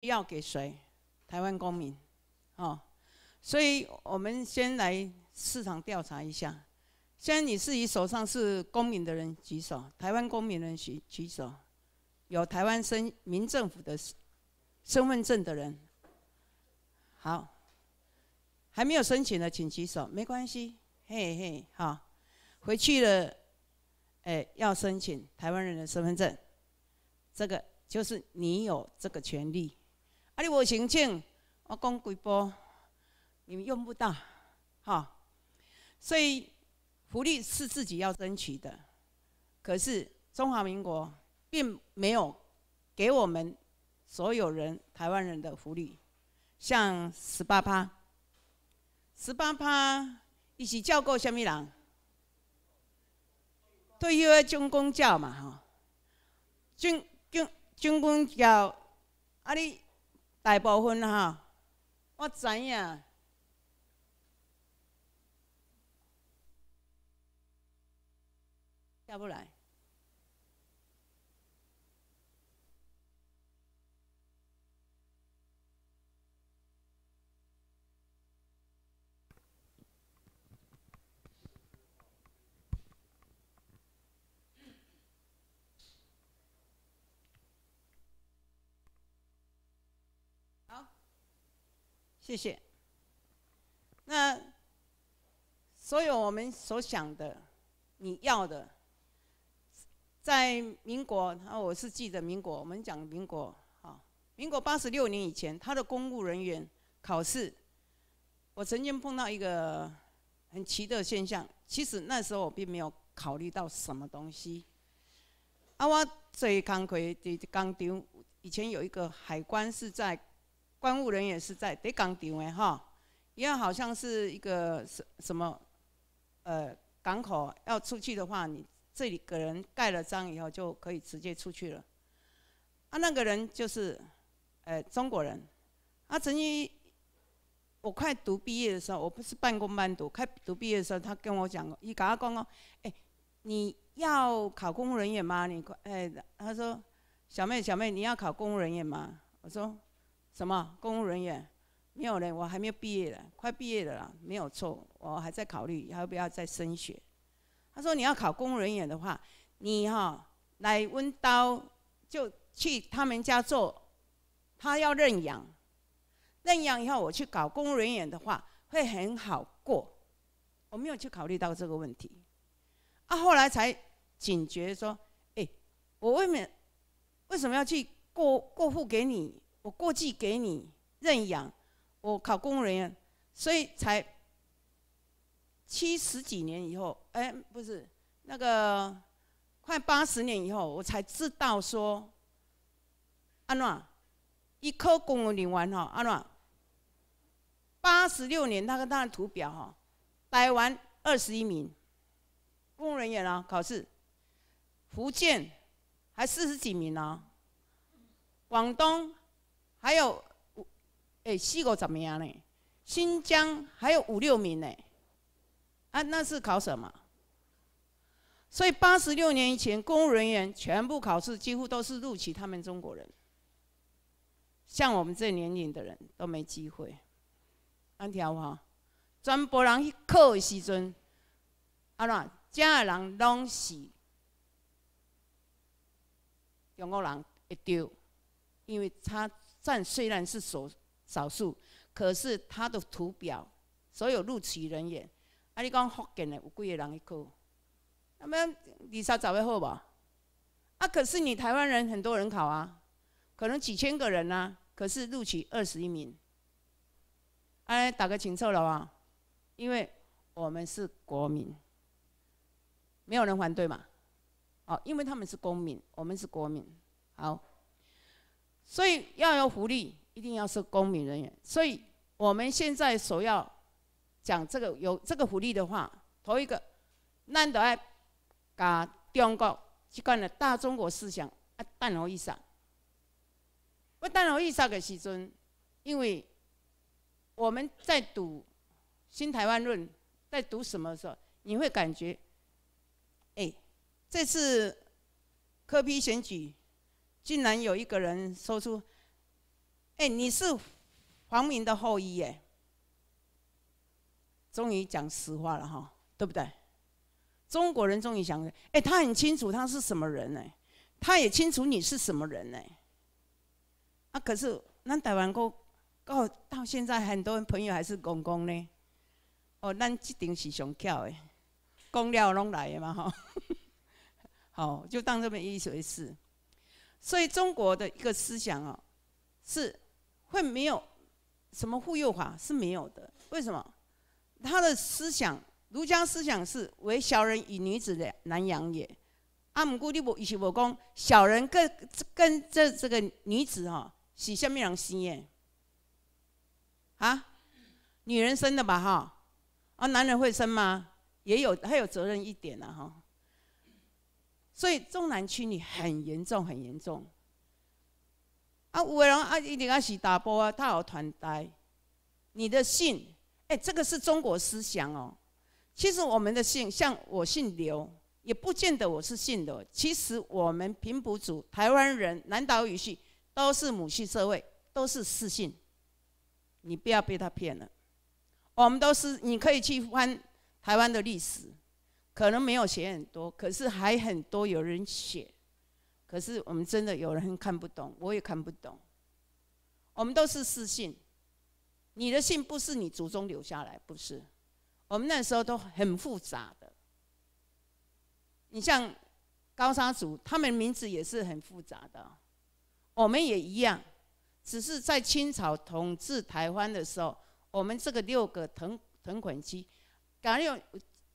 要给谁？台湾公民，哦，所以我们先来市场调查一下。现在你是以手上是公民的人举手，台湾公民人举举手，有台湾身民政府的身份证的人，好，还没有申请的请举手，没关系，嘿嘿，好，回去了，哎，要申请台湾人的身份证，这个就是你有这个权利。阿里我请，政，我讲几波，你们用不到，哈。所以福利是自己要争取的。可是中华民国并没有给我们所有人台湾人的福利，像十八趴，十八趴，伊是叫过虾米人？对，要军工教嘛，哈。军军军工教，啊你。大部分哈，我知影下不来。谢谢。那所有我们所想的，你要的，在民国，啊，我是记得民国，我们讲民国啊，民国八十六年以前，他的公务人员考试，我曾经碰到一个很奇的现象，其实那时候我并没有考虑到什么东西。啊，我这一间的以前有一个海关是在。公务人员是在得港定位哈，因为好像是一个什什么，呃，港口要出去的话，你这里给人盖了章以后就可以直接出去了。啊，那个人就是，诶，中国人。啊，曾经我快读毕业的时候，我不是半工半读，快读毕业的时候，他跟我讲，你搞快公公，哎，你要考公务人员吗？你，哎，他说，小妹小妹，你要考公务人员吗？我说。什么公务人员？没有嘞，我还没有毕业呢，快毕业了啦，没有错，我还在考虑要不要再升学。他说你要考公务人员的话，你哈来温刀就去他们家做，他要认养。认养以后，我去搞公务人员的话，会很好过。我没有去考虑到这个问题。啊，后来才警觉说，哎，我为免为什么要去过过户给你？过去给你认养，我考公务员，所以才七十几年以后，哎，不是那个快八十年以后，我才知道说，安娜，一颗公文领完哈，安娜，八十六年那个他的图表哈，排完二十一名公务员啊，考试，福建还四十几名啊，广东。还有五，哎，四个么样呢，新疆还有五六名呢，啊，那是考什么？所以八十六年以前，公务人员全部考试，几乎都是录取他们中国人。像我们这年龄的人都没机会。安条哈，全部人去考的时阵，啊啦，这人拢是中国人一丢，因为他。虽然，是少少数，可是他的图表，所有录取人员，啊，你讲福建的几个人一个，那么你稍找位后吧？啊，可是你台湾人很多人考啊，可能几千个人呐，可是录取二十一名。哎，打个请错了啊，因为我们是国民，没有人反对嘛，哦，因为他们是公民，我们是国民，好。所以要有福利，一定要是公民人员。所以我们现在所要讲这个有这个福利的话，头一个，咱得爱加中国即款的大中国思想啊，淡然一意不淡然一意的时阵，因为我们在读《新台湾论》在读什么时候，你会感觉，哎，这次科批选举。竟然有一个人说出：“哎，你是黄明的后裔耶！”终于讲实话了哈，对不对？中国人终于讲哎，他很清楚他是什么人哎，他也清楚你是什么人哎。啊，可是那台湾国到到现在，很多朋友还是公公呢。哦，咱一定是上翘的，公料弄来的嘛哈。好，就当这么一回事。所以中国的一个思想哦，是会没有什么护佑法是没有的。为什么？他的思想，儒家思想是“为小人与女子的难养也”。阿姆鼓励我，与其我攻小人，跟跟这这个女子哈，喜下面良心耶。啊，女人生的吧哈？啊，男人会生吗？也有，还有责任一点的哈。所以重男轻女很严重，很严重。啊，有的人啊，一定要是打波啊，他好团袋。你的姓，哎，这个是中国思想哦。其实我们的姓，像我姓刘，也不见得我是姓刘。其实我们平埔族、台湾人、南岛语系都是母系社会，都是私姓。你不要被他骗了。我们都是，你可以去翻台湾的历史。可能没有写很多，可是还很多有人写，可是我们真的有人看不懂，我也看不懂。我们都是私信，你的信不是你祖宗留下来，不是。我们那时候都很复杂的，你像高山族，他们名字也是很复杂的，我们也一样，只是在清朝统治台湾的时候，我们这个六个藤藤管区，高雄。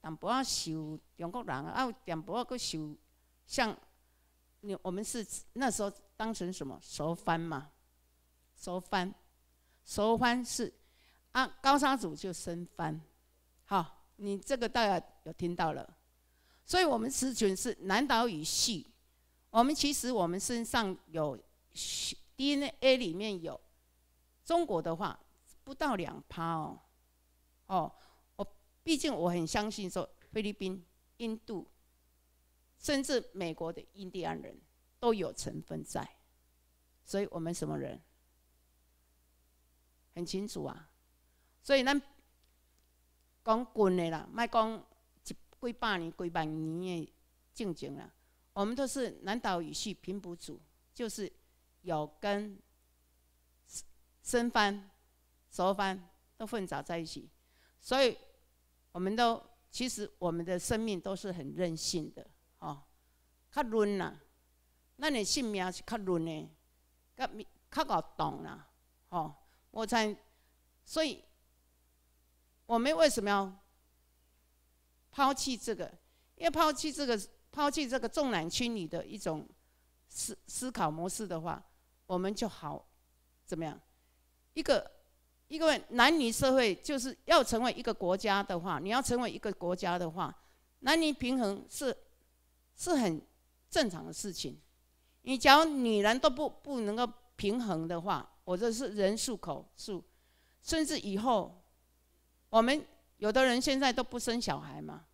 两波受中国人，啊，两波佫受像，你我们是那时候当成什么熟番嘛？熟番，熟番是啊，高沙族就生番。好，你这个大家有听到了？所以我们词群是南岛语系，我们其实我们身上有 DNA 里面有中国的话不到两趴哦，哦。毕竟我很相信，说菲律宾、印度，甚至美国的印第安人，都有成分在，所以我们什么人很清楚啊。所以呢，讲滚的啦，卖讲几几百年、几百年的正经啦，我们都是南岛语系平埔族，就是有跟生番、熟番都混杂在一起，所以。我们都其实我们的生命都是很任性的，哦，卡伦呐，那你性命是卡伦呢，那明搞懂了，哦，我才，所以，我们为什么要抛弃这个？因为抛弃这个，抛弃这个重男轻女的一种思思考模式的话，我们就好，怎么样？一个。因为男女社会就是要成为一个国家的话，你要成为一个国家的话，男女平衡是是很正常的事情。你假如女人都不不能够平衡的话，我这是人数口数，甚至以后我们有的人现在都不生小孩嘛，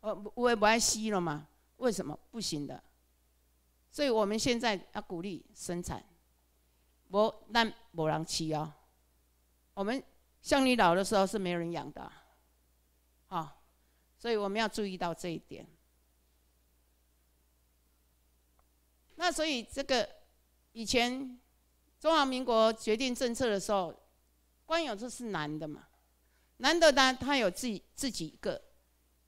呃，我也不爱吸了嘛，为什么不行的？所以我们现在要鼓励生产，不但不让弃哦。我们像你老的时候是没有人养的，啊，所以我们要注意到这一点。那所以这个以前中华民国决定政策的时候，官有制是男的嘛，男的他他有自己自己一个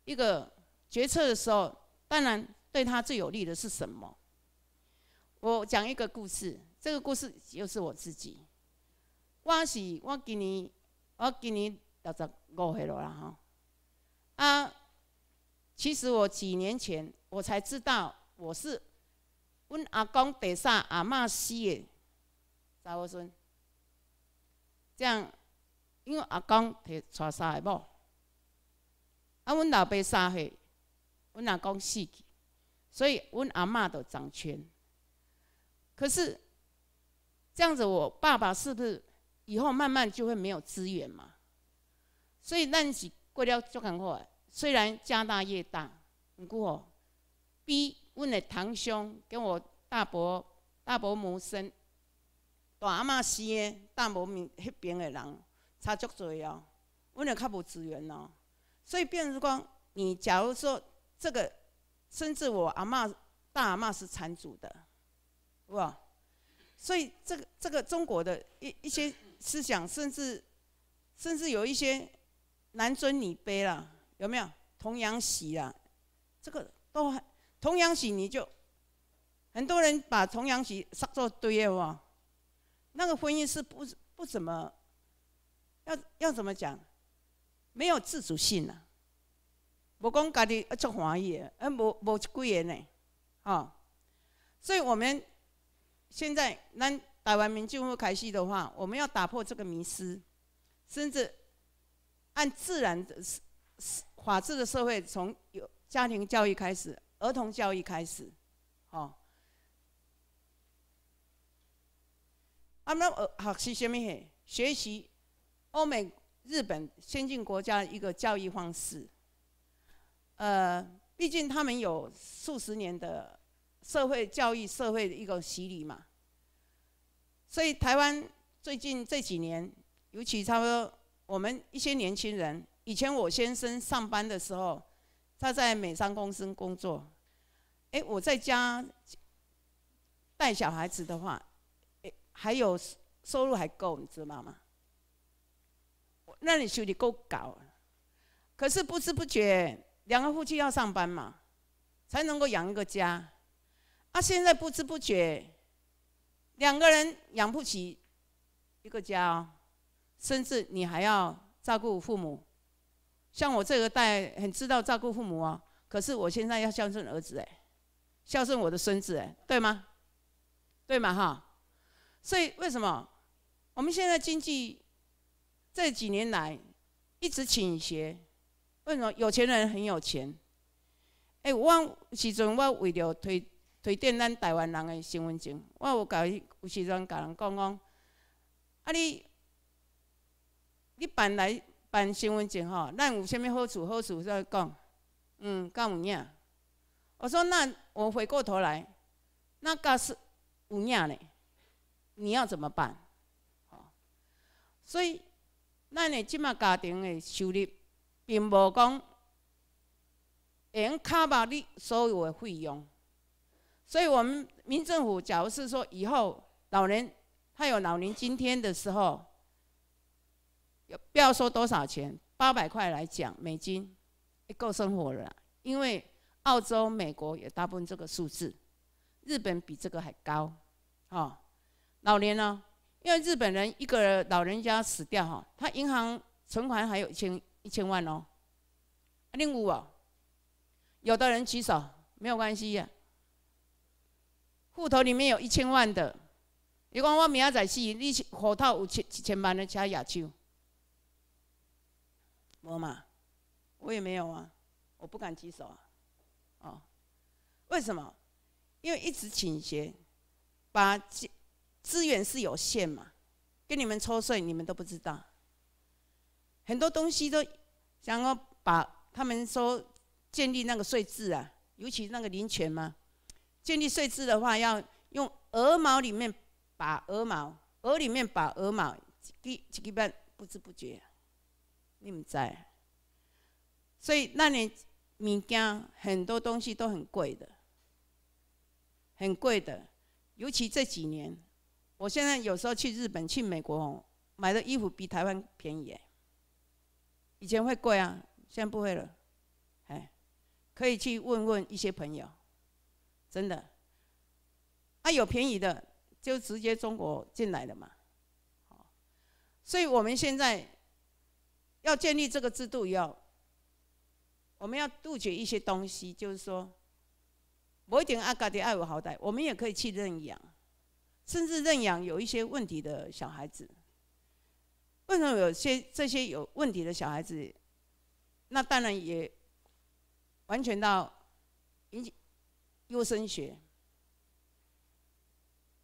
一个决策的时候，当然对他最有利的是什么？我讲一个故事，这个故事就是我自己。我是我今年我今年六十五岁了啦！吼。啊，其实我几年前我才知道我是阮阿公第三阿嬷生的查某孙。这样，因为阿公摕娶三个某，啊，阮老爸三岁，阮阿公死去，所以阮阿嬷得掌权。可是这样子，我爸爸是不是？以后慢慢就会没有资源嘛，所以那时过了就干好。虽然家大业大，不过逼阮的堂兄跟我大伯、大伯母生，大阿妈生的，大伯母那边的人差足多哦，阮了靠无资源哦，所以变成讲你假如说这个，甚至我阿妈、大阿妈是缠主的，是吧？所以这个这个中国的一一些。思想甚至甚至有一些男尊女卑啦，有没有？童养媳啦，这个都童养媳你就很多人把童养媳杀作堆了，那个婚姻是不不怎么要要怎么讲？没有自主性啦，我讲家己出还意，哎，无无贵言呢，好，所以我们现在男。打完民进会开始的话，我们要打破这个迷思，甚至按自然、的、法治的社会，从有家庭教育开始，儿童教育开始，哦。他们学习什么？学习欧美、日本先进国家一个教育方式。呃，毕竟他们有数十年的社会教育、社会的一个洗礼嘛。所以台湾最近这几年，尤其差不多我们一些年轻人，以前我先生上班的时候，他在美商公司工作，哎，我在家带小孩子的话，哎，还有收入还够，你知道吗？那你学历够高，可是不知不觉，两个夫妻要上班嘛，才能够养一个家，啊，现在不知不觉。两个人养不起一个家哦，甚至你还要照顾父母。像我这个代很知道照顾父母哦，可是我现在要孝顺儿子哎，孝顺我的孙子哎，对吗？对吗？哈！所以为什么我们现在经济这几年来一直倾斜？为什么有钱人很有钱？哎，我其中我为了推。推荐咱台湾人的身份证，我有甲伊有时阵甲人讲讲，啊你你办来办身份证吼，咱有啥物好处？好处在讲，嗯，敢有影？我说那我回过头来，那家是有影呢？你要怎么办？所以咱的即马家庭的收入，并无讲会用卡满你所有的费用。所以，我们民政府假如是说以后老年他有老年津贴的时候，要不要说多少钱？八百块来讲，美金也够生活了。因为澳洲、美国也大部分这个数字，日本比这个还高。啊。老年呢？因为日本人一个老人家死掉哈，他银行存款还有一千一千万哦。另五哦，有的人举手，没有关系呀。户头里面有一千万的，你讲我明仔载死，你火头有千七千万的，其他也收。我嘛，我也没有啊，我不敢举手啊。哦，为什么？因为一直倾斜，把资资源是有限嘛，跟你们抽税，你们都不知道。很多东西都想要把他们说建立那个税制啊，尤其那个林权嘛。建立税制的话，要用鹅毛里面把鹅毛，鹅里面把鹅毛给几几半，不知不觉，你们在。所以那年，民间很多东西都很贵的，很贵的，尤其这几年，我现在有时候去日本、去美国哦，买的衣服比台湾便宜。以前会贵啊，现在不会了，哎，可以去问问一些朋友。真的，啊，有便宜的就直接中国进来了嘛？好，所以我们现在要建立这个制度要我们要杜绝一些东西，就是说，某一点阿嘎的爱无好歹，我们也可以去认养，甚至认养有一些问题的小孩子。为什么有些这些有问题的小孩子，那当然也完全到起优生学。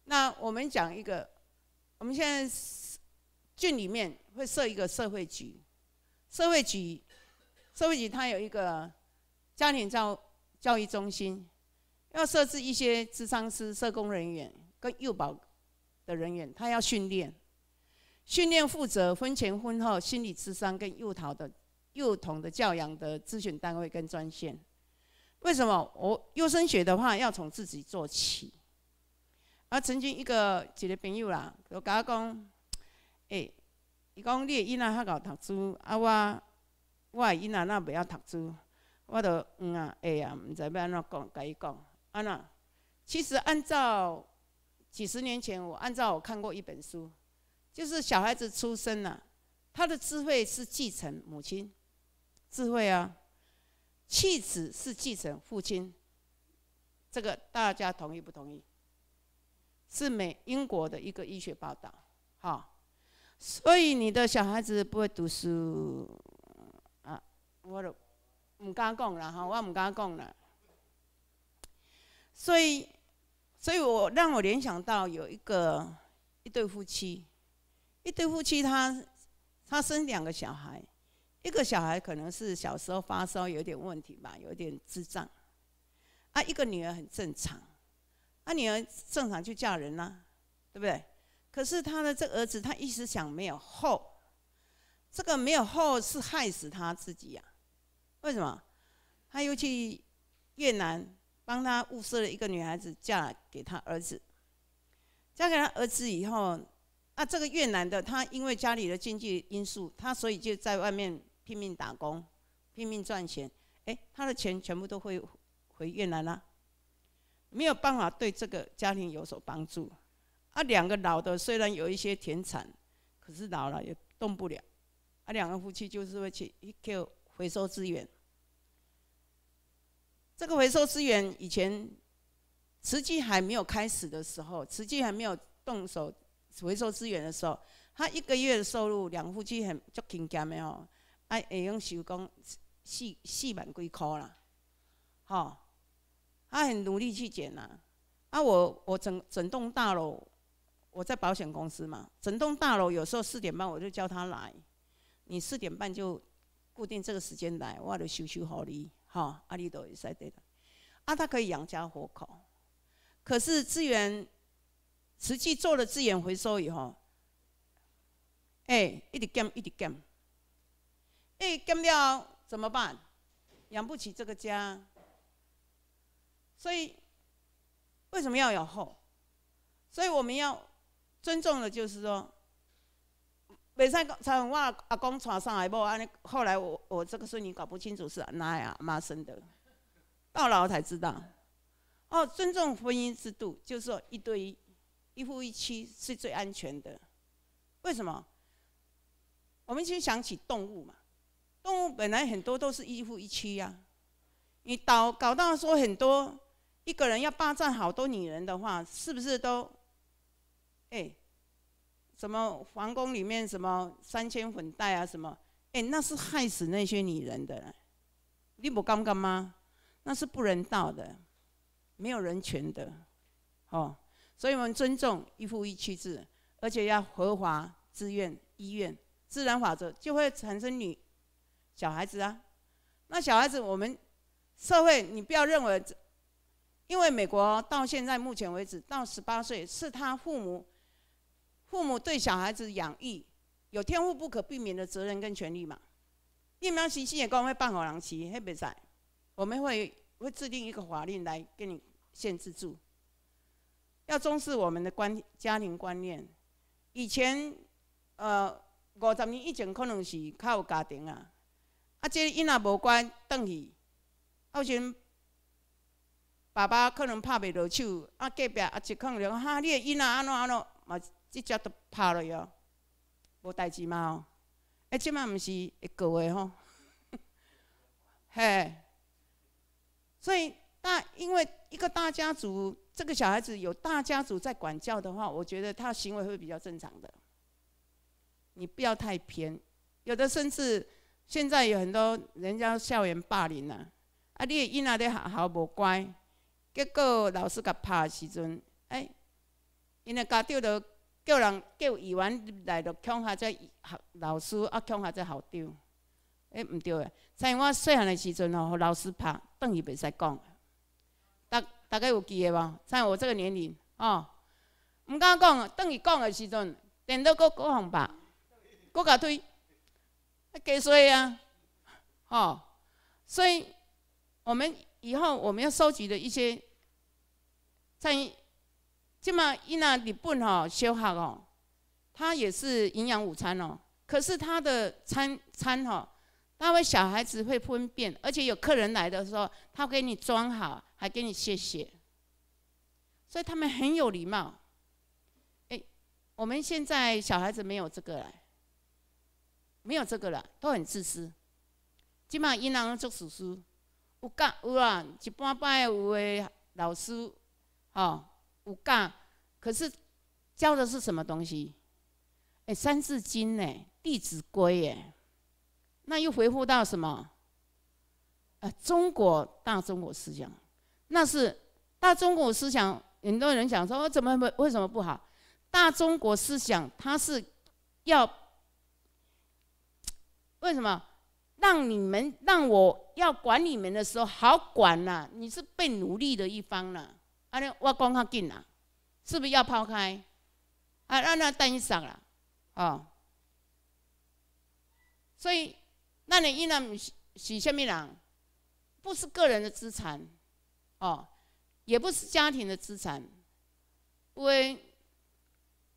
那我们讲一个，我们现在郡里面会设一个社会局，社会局，社会局它有一个家庭教教育中心，要设置一些智商师、社工人员跟幼保的人员，他要训练，训练负责婚前婚后心理智商跟幼童的幼童的教养的咨询单位跟专线。为什么我优生学的话要从自己做起？啊，曾经一个一个朋友啦，就甲我讲，诶，伊讲你的囡仔较会读书，啊我，我个囡仔那不要读书，我都嗯啊会啊，毋知要安怎讲，甲伊讲，啊那，其实按照几十年前，我按照我看过一本书，就是小孩子出生呐，他的智慧是继承母亲智慧啊。弃子是继承父亲，这个大家同意不同意？是美英国的一个医学报道，哈。所以你的小孩子不会读书，啊，我都唔敢讲了哈，我唔敢讲了。所以，所以我让我联想到有一个一对夫妻，一对夫妻他他生两个小孩。一个小孩可能是小时候发烧有点问题吧，有点智障。啊，一个女儿很正常，啊，女儿正常就嫁人啦，对不对？可是他的这儿子，他一直想没有后，这个没有后是害死他自己呀。为什么？他又去越南帮他物色了一个女孩子嫁给他儿子，嫁给他儿子以后，啊，这个越南的他因为家里的经济因素，他所以就在外面。拼命打工，拼命赚钱，哎，他的钱全部都会回越南了，没有办法对这个家庭有所帮助。啊，两个老的虽然有一些田产，可是老了也动不了。啊，两个夫妻就是会去一 Q 回收资源。这个回收资源以前慈济还没有开始的时候，慈济还没有动手回收资源的时候，他一个月的收入，两夫妻很就挺艰难哦。啊，会用收讲四四万几块啦，吼！他很努力去捡啦。啊，我我整整栋大楼，我在保险公司嘛，整栋大楼有时候四点半我就叫他来，你四点半就固定这个时间来，我就收收好你，吼。啊，你都会使得的，啊，他可以养家活口。可是资源实际做了资源回收以后，哎，一直减一直减。所以跟不了怎么办？养不起这个家，所以为什么要有后？所以我们要尊重的，就是说，北上广，虹瓦阿公传上来不？后来我我这个孙女搞不清楚是哪呀妈生的，到老才知道。哦，尊重婚姻制度，就是说一对一夫一妻是最安全的。为什么？我们先想起动物嘛。动物本来很多都是一夫一妻呀，你搞搞到说很多一个人要霸占好多女人的话，是不是都？哎，什么皇宫里面什么三千粉黛啊什么？哎，那是害死那些女人的，你不尴尬吗？那是不人道的，没有人权的，哦。所以我们尊重一夫一妻制，而且要合法、自愿、医院。自然法则，就会产生女。小孩子啊，那小孩子，我们社会你不要认为，因为美国到现在目前为止，到十八岁是他父母父母对小孩子养育有天赋不可避免的责任跟权利嘛。疫苗信息也光会半虎狼旗黑不在，我们会会制定一个法令来给你限制住。要重视我们的观家庭观念，以前呃五十年以前可能是靠家庭啊。啊！这囡仔无关，顿去，后时爸爸可能拍袂落手，啊隔壁啊一看了，哈！你的囡仔安怎安怎，嘛直接都拍落去，无代志嘛。哎，即晚毋是一个月吼，嘿。所以大因为一个大家族，这个小孩子有大家族在管教的话，我觉得他行为会比较正常的。你不要太偏，有的甚至。现在有很多人家校园霸凌啊，啊，你的囡仔在学校无乖，结果老师甲拍的时阵，哎，因为家长就叫人叫议员来就恐吓这学老师，啊，恐吓这校长，哎，毋对的。像我细汉的时阵哦，老师拍，等于袂使讲。大大概有记得无？像我这个年龄，哦，毋敢讲等于讲的时阵，点到阁阁行吧，阁甲推。给谁呀？哦，所以我们以后我们要收集的一些在这么伊那日本哦，修学哦，它也是营养午餐哦。可是它的餐餐哈，因会小孩子会分辨，而且有客人来的时候，他给你装好，还给你谢谢。所以他们很有礼貌。诶，我们现在小孩子没有这个。没有这个了，都很自私。起码，因人做主书，有教有啊，一般般诶，有诶老师，哦、有教。可是教的是什么东西？哎，《三字经》呢，《弟子规》诶，那又回复到什么？呃，中国大中国思想。那是大中国思想。很多人讲说，怎么不为什么不好？大中国思想，它是要。为什么让你们让我要管你们的时候好管呢？你是被奴隶的一方了，啊，那我光靠技能，是不是要抛开？啊，让他一杀了，哦。所以，那你依然许下面人，不是个人的资产，哦，也不是家庭的资产，为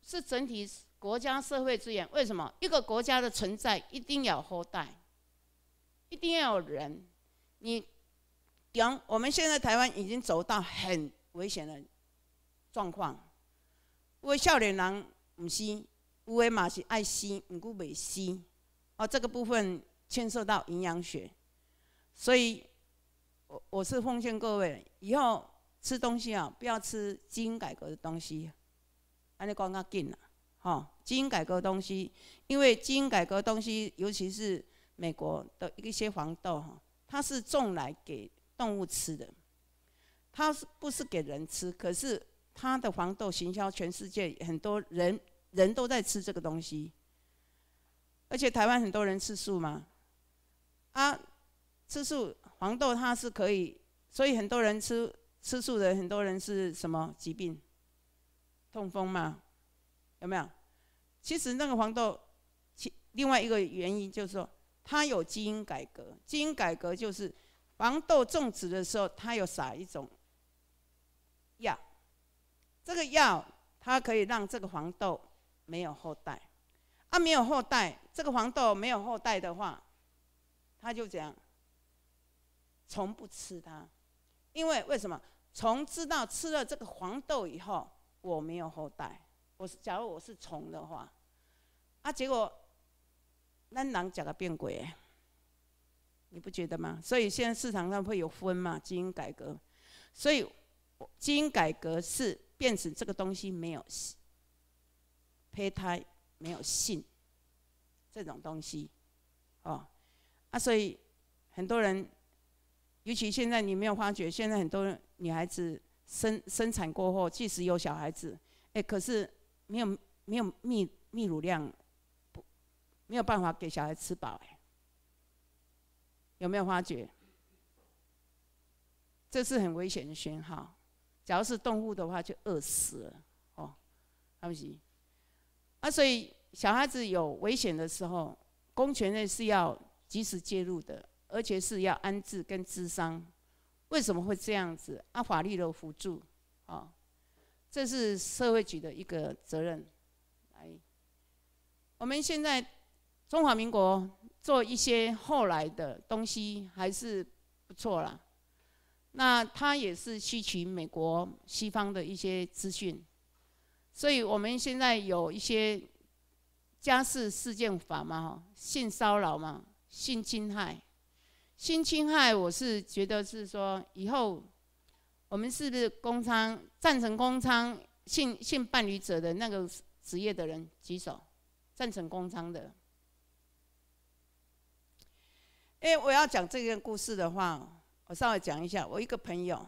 是整体。国家社会资源为什么？一个国家的存在一定要后代，一定要有人。你，讲我们现在台湾已经走到很危险的状况。为笑脸人唔是，乌龟玛，是爱吸唔顾美吸哦，这个部分牵涉到营养学，所以，我我是奉劝各位以后吃东西啊，不要吃基因改革的东西，安尼讲较紧啦。哦，基因改革东西，因为基因改革东西，尤其是美国的一些黄豆哈，它是种来给动物吃的，它是不是给人吃？可是它的黄豆行销全世界，很多人人都在吃这个东西，而且台湾很多人吃素嘛，啊，吃素黄豆它是可以，所以很多人吃吃素的，很多人是什么疾病？痛风嘛，有没有？其实那个黄豆，其另外一个原因就是说，它有基因改革。基因改革就是黄豆种植的时候，它有撒一种药。这个药它可以让这个黄豆没有后代。啊，没有后代，这个黄豆没有后代的话，它就这样。虫不吃它，因为为什么？虫知道吃了这个黄豆以后，我没有后代。我假如我是虫的话。啊，结果，咱人整个变鬼，你不觉得吗？所以现在市场上会有分嘛，基因改革。所以基因改革是变成这个东西没有胚胎没有性这种东西，哦。啊，所以很多人，尤其现在你没有发觉，现在很多女孩子生生产过后，即使有小孩子，哎，可是没有没有泌泌乳量。没有办法给小孩吃饱，哎，有没有发觉？这是很危险的讯号，假如是动物的话，就饿死了，哦，对不起。啊，所以小孩子有危险的时候，公权力是要及时介入的，而且是要安置跟资商。为什么会这样子？按法律的辅助，啊，这是社会局的一个责任。来，我们现在。中华民国做一些后来的东西还是不错啦。那他也是吸取美国西方的一些资讯，所以我们现在有一些家事事件法嘛，性骚扰嘛，性侵害。性侵害，我是觉得是说以后我们是不是公娼赞成公娼性性伴侣者的那个职业的人举手，赞成公娼的。哎，我要讲这个故事的话，我稍微讲一下。我一个朋友，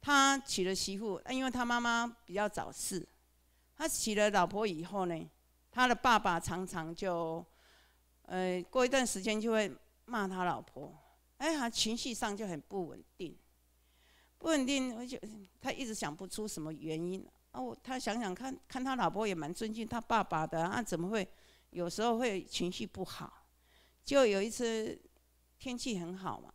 他娶了媳妇，因为他妈妈比较早逝。他娶了老婆以后呢，他的爸爸常常就，呃，过一段时间就会骂他老婆。哎，他情绪上就很不稳定，不稳定，而且他一直想不出什么原因。哦，他想想看看，他老婆也蛮尊敬他爸爸的，啊，怎么会有时候会情绪不好？就有一次，天气很好嘛，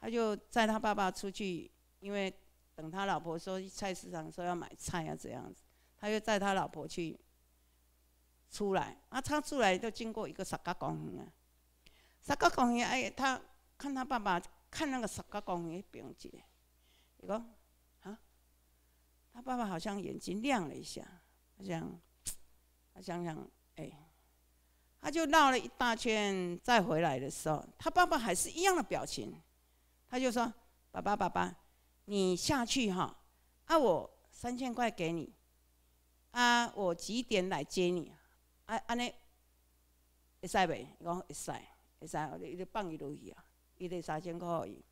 他就载他爸爸出去，因为等他老婆说菜市场说要买菜啊这样子，他就载他老婆去出来，啊，他出来就经过一个沙卡公园啊，沙卡公园哎，他看他爸爸看那个沙卡公园，不用接，你讲，啊，他爸爸好像眼睛亮了一下，他想，他想想，哎。他就绕了一大圈，再回来的时候，他爸爸还是一样的表情。他就说：“爸爸，爸爸，你下去哈，啊，我三千块给你，啊，我几点来接你？啊，安尼，会使未？我会使，会使，我得放你留去啊，一得三千块而已。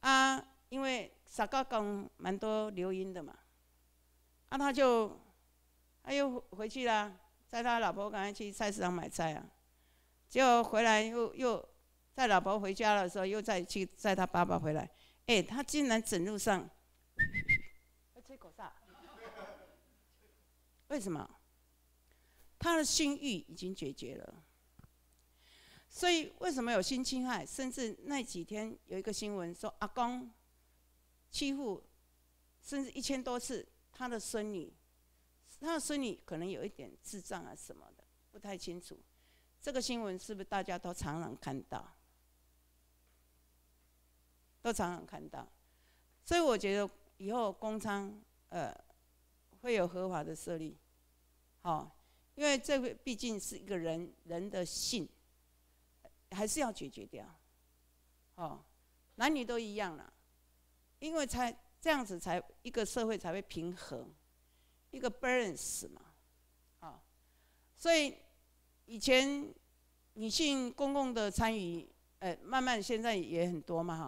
啊，因为社交工蛮多留言的嘛，啊，他就，他又回去了。”带他老婆，赶快去菜市场买菜啊，结果回来又又带老婆回家的时候，又再去载他爸爸回来。哎，他竟然整路上 要吹口哨，为什么？他的性欲已经解决了，所以为什么有性侵害？甚至那几天有一个新闻说，阿公欺负甚至一千多次他的孙女。他的孙女可能有一点智障啊什么的，不太清楚。这个新闻是不是大家都常常看到？都常常看到，所以我觉得以后公娼呃会有合法的设立，好，因为这个毕竟是一个人人的性还是要解决掉，好，男女都一样了，因为才这样子才一个社会才会平衡。一个 balance 嘛，啊，所以以前女性公共的参与，呃，慢慢现在也很多嘛，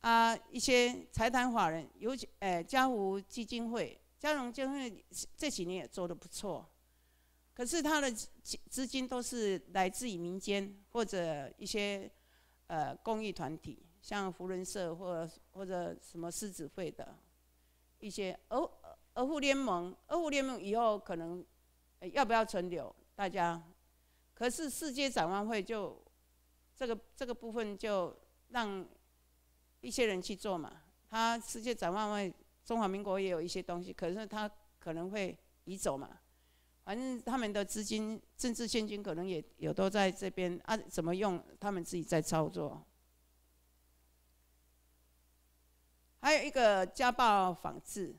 哈啊，一些财团法人，尤其呃，家福基金会、家荣基金会这几年也做得不错，可是他的资资金都是来自于民间或者一些呃公益团体，像福伦社或或者什么狮子会的一些哦。二胡联盟，二胡联盟以后可能，要不要存留？大家。可是世界展望会就，这个这个部分就让一些人去做嘛。他世界展望会，中华民国也有一些东西，可是他可能会移走嘛。反正他们的资金、政治现金可能也也都在这边啊，怎么用？他们自己在操作。还有一个家暴仿制。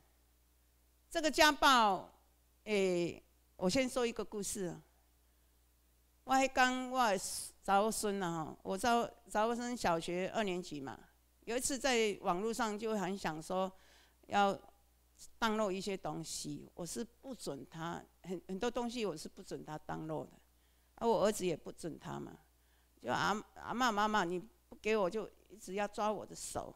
这个家暴，诶，我先说一个故事。我还刚我早孙呐哈，我招早孙小学二年级嘛，有一次在网络上就很想说，要当录一些东西，我是不准他，很很多东西我是不准他当录的，啊，我儿子也不准他嘛，就阿阿妈妈妈你不给我，就一直要抓我的手，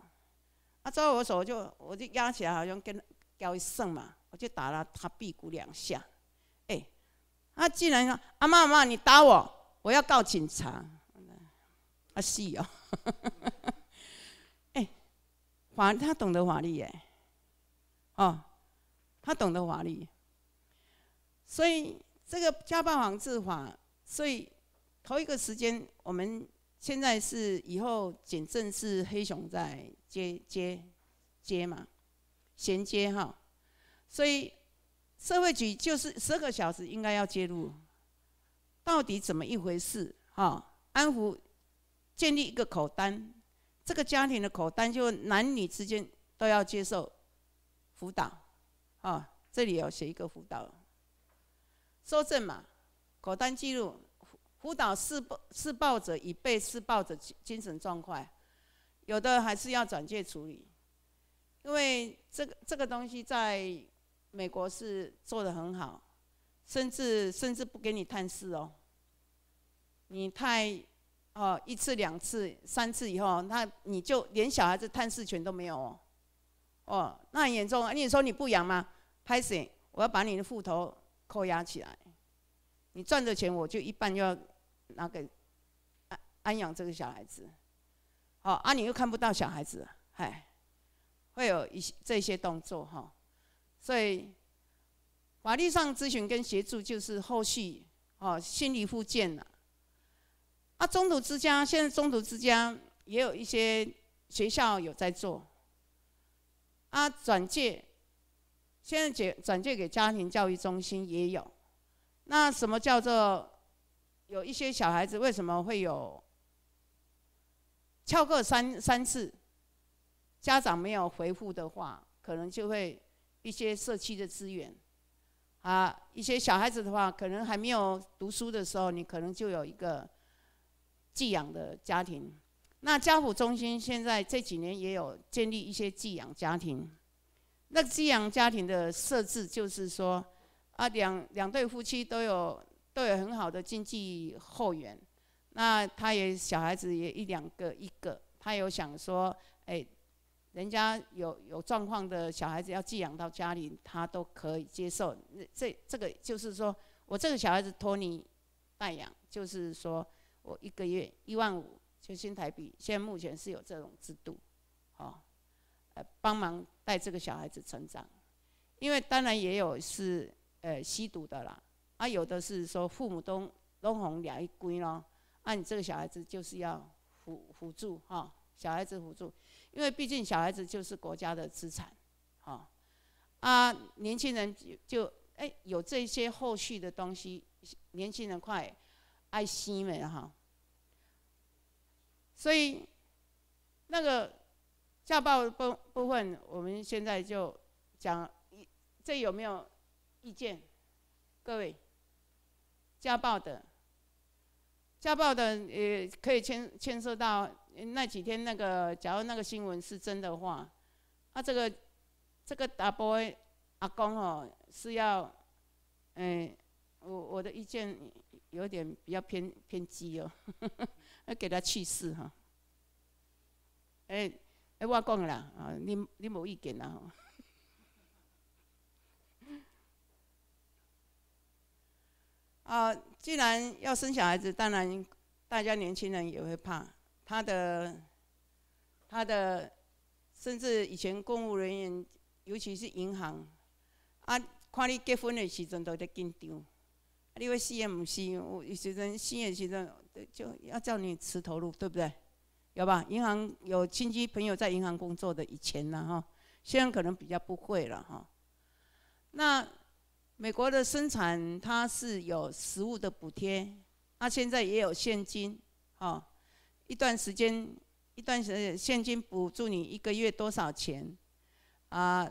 啊抓我手就我就压起来，好像跟搞剩嘛。我就打了他屁股两下，哎，他竟然说：“阿妈阿妈，你打我，我要告警察。”啊，是哦！哎，法他懂得法律耶，哦，他懂得法律，所以这个家暴防治法，所以头一个时间，我们现在是以后，谨慎，是黑熊在接接接嘛，衔接哈。所以，社会局就是十二个小时应该要介入，到底怎么一回事？哈，安抚建立一个口单，这个家庭的口单就男女之间都要接受辅导。啊，这里有写一个辅导，收证嘛，口单记录辅导施暴施暴者已被施暴者精神状况，有的还是要转介处理，因为这个这个东西在。美国是做的很好，甚至甚至不给你探视哦。你太哦一次两次三次以后，那你就连小孩子探视权都没有哦。哦，那很严重。啊！你说你不养吗？拍谁？我要把你的户头扣押起来。你赚的钱我就一半要拿给安安养这个小孩子。好，啊，你又看不到小孩子，嗨，会有一些这些动作哈。所以，法律上咨询跟协助就是后续哦心理复健了。啊，中途之家现在中途之家也有一些学校有在做。啊，转介现在转转介给家庭教育中心也有。那什么叫做有一些小孩子为什么会有翘课三三次？家长没有回复的话，可能就会。一些社区的资源，啊，一些小孩子的话，可能还没有读书的时候，你可能就有一个寄养的家庭。那家扶中心现在这几年也有建立一些寄养家庭。那寄养家庭的设置就是说，啊，两两对夫妻都有都有很好的经济后援，那他也小孩子也一两个一个，他有想说，哎。人家有有状况的小孩子要寄养到家里，他都可以接受。那这这个就是说，我这个小孩子托你代养，就是说我一个月一万五，就新台币。现在目前是有这种制度，哦，呃，帮忙带这个小孩子成长。因为当然也有是呃吸毒的啦，啊，有的是说父母都都红两一归咯，啊，你这个小孩子就是要辅辅助哈，小孩子辅助。因为毕竟小孩子就是国家的资产，哈啊年轻人就哎有这些后续的东西，年轻人快爱惜的哈，所以那个家暴部部分，我们现在就讲，这有没有意见？各位，家暴的。家暴的，也可以牵牵涉到那几天那个，假如那个新闻是真的话，啊，这个这个大伯阿公哦，是要，哎，我我的意见有点比较偏偏激哦，要给他去世哈。哎哎，我讲啦，啊，你你无意见啦。啊，既然要生小孩子，当然大家年轻人也会怕他的、他的，甚至以前公务人员，尤其是银行，啊，看你结婚的时阵都在紧张。你话事业不我有些人事业现在就要叫你吃头路，对不对？有吧？银行有亲戚朋友在银行工作的以前呢，哈，现在可能比较不会了，哈。那。美国的生产，它是有实物的补贴，它现在也有现金，哈，一段时间，一段时现金补助你一个月多少钱，啊，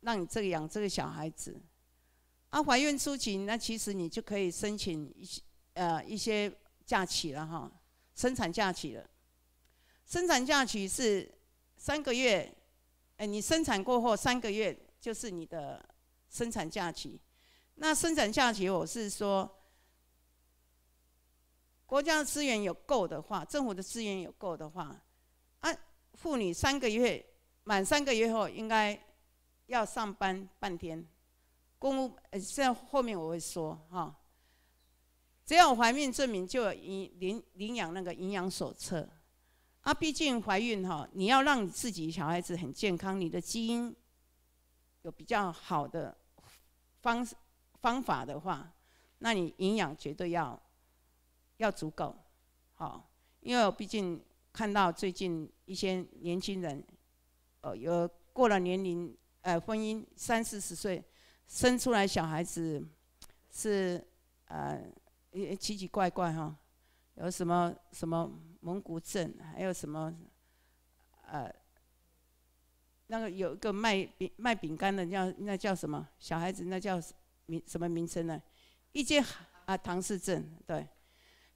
让你这个养这个小孩子，啊，怀孕初期那其实你就可以申请一些，呃，一些假期了哈，生产假期了，生产假期是三个月，哎，你生产过后三个月就是你的生产假期。那生产下去，我是说，国家的资源有够的话，政府的资源有够的话，啊，妇女三个月满三个月后应该要上班半天，公务呃，现在后面我会说哈，只要怀孕证明就有领领领养那个营养手册，啊，毕竟怀孕哈，你要让你自己小孩子很健康，你的基因有比较好的方式。方法的话，那你营养绝对要要足够，好，因为毕竟看到最近一些年轻人，呃，有过了年龄，呃，婚姻三四十岁生出来小孩子是呃奇奇怪怪哈，有什么什么蒙古症，还有什么呃那个有一个卖饼卖饼干的叫那叫什么小孩子那叫。名什么名称呢？一间啊唐氏症，对，